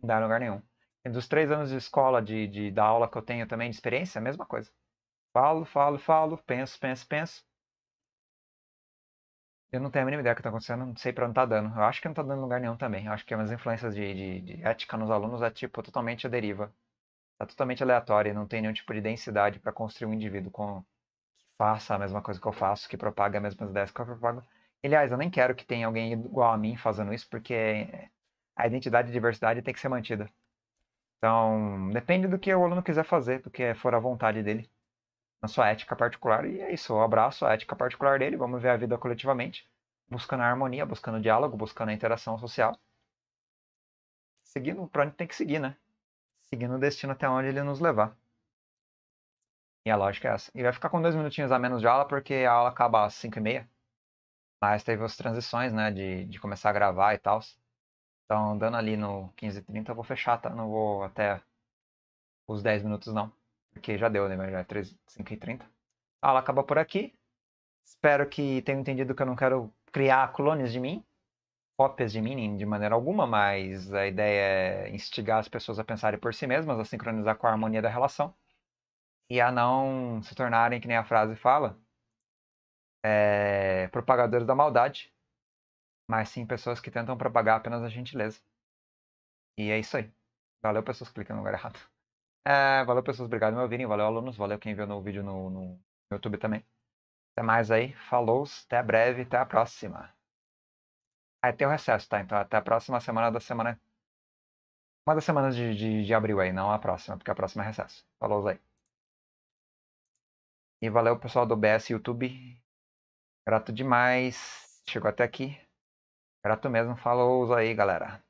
não dá em lugar nenhum. E dos três anos de escola, de, de, da aula que eu tenho também de experiência, é a mesma coisa. Falo, falo, falo, penso, penso, penso. Eu não tenho a mínima ideia do que está acontecendo, não sei para onde está dando. Eu acho que não está dando lugar nenhum também. Eu acho que umas influências de, de, de ética nos alunos é tipo totalmente a deriva tá totalmente aleatória e não tem nenhum tipo de densidade para construir um indivíduo com que faça a mesma coisa que eu faço, que propaga as mesmas ideias que eu propago. Aliás, eu nem quero que tenha alguém igual a mim fazendo isso, porque a identidade e a diversidade tem que ser mantida. Então, depende do que o aluno quiser fazer, do que for à vontade dele, na sua ética particular. E é isso, eu abraço a ética particular dele, vamos ver a vida coletivamente, buscando a harmonia, buscando o diálogo, buscando a interação social. Seguindo para onde tem que seguir, né? seguindo o destino até onde ele nos levar. E a lógica é essa. E vai ficar com dois minutinhos a menos de aula, porque a aula acaba às 5 e meia. Mas teve as transições, né, de, de começar a gravar e tal. Então, dando ali no 15 e 30, eu vou fechar, tá? Não vou até os 10 minutos, não. Porque já deu, né? Mas já é 3, 5 e 30. A aula acaba por aqui. Espero que tenham entendido que eu não quero criar clones de mim cópias de mim de maneira alguma, mas a ideia é instigar as pessoas a pensarem por si mesmas, a sincronizar com a harmonia da relação e a não se tornarem, que nem a frase fala, é, propagadores da maldade, mas sim pessoas que tentam propagar apenas a gentileza. E é isso aí. Valeu, pessoas que clicam no lugar errado. É, <laughs> valeu, pessoas. Obrigado por me ouvirem. Valeu, alunos. Valeu quem viu no vídeo no, no YouTube também. Até mais aí. Falou. Até breve. Até a próxima. Aí ah, é, tem o recesso, tá? Então até a próxima semana da semana. Uma das semanas de, de, de abril aí, não a próxima, porque a próxima é recesso. Falou aí. E valeu pessoal do BS YouTube. Grato demais. Chegou até aqui. Grato mesmo. Falou aí, galera.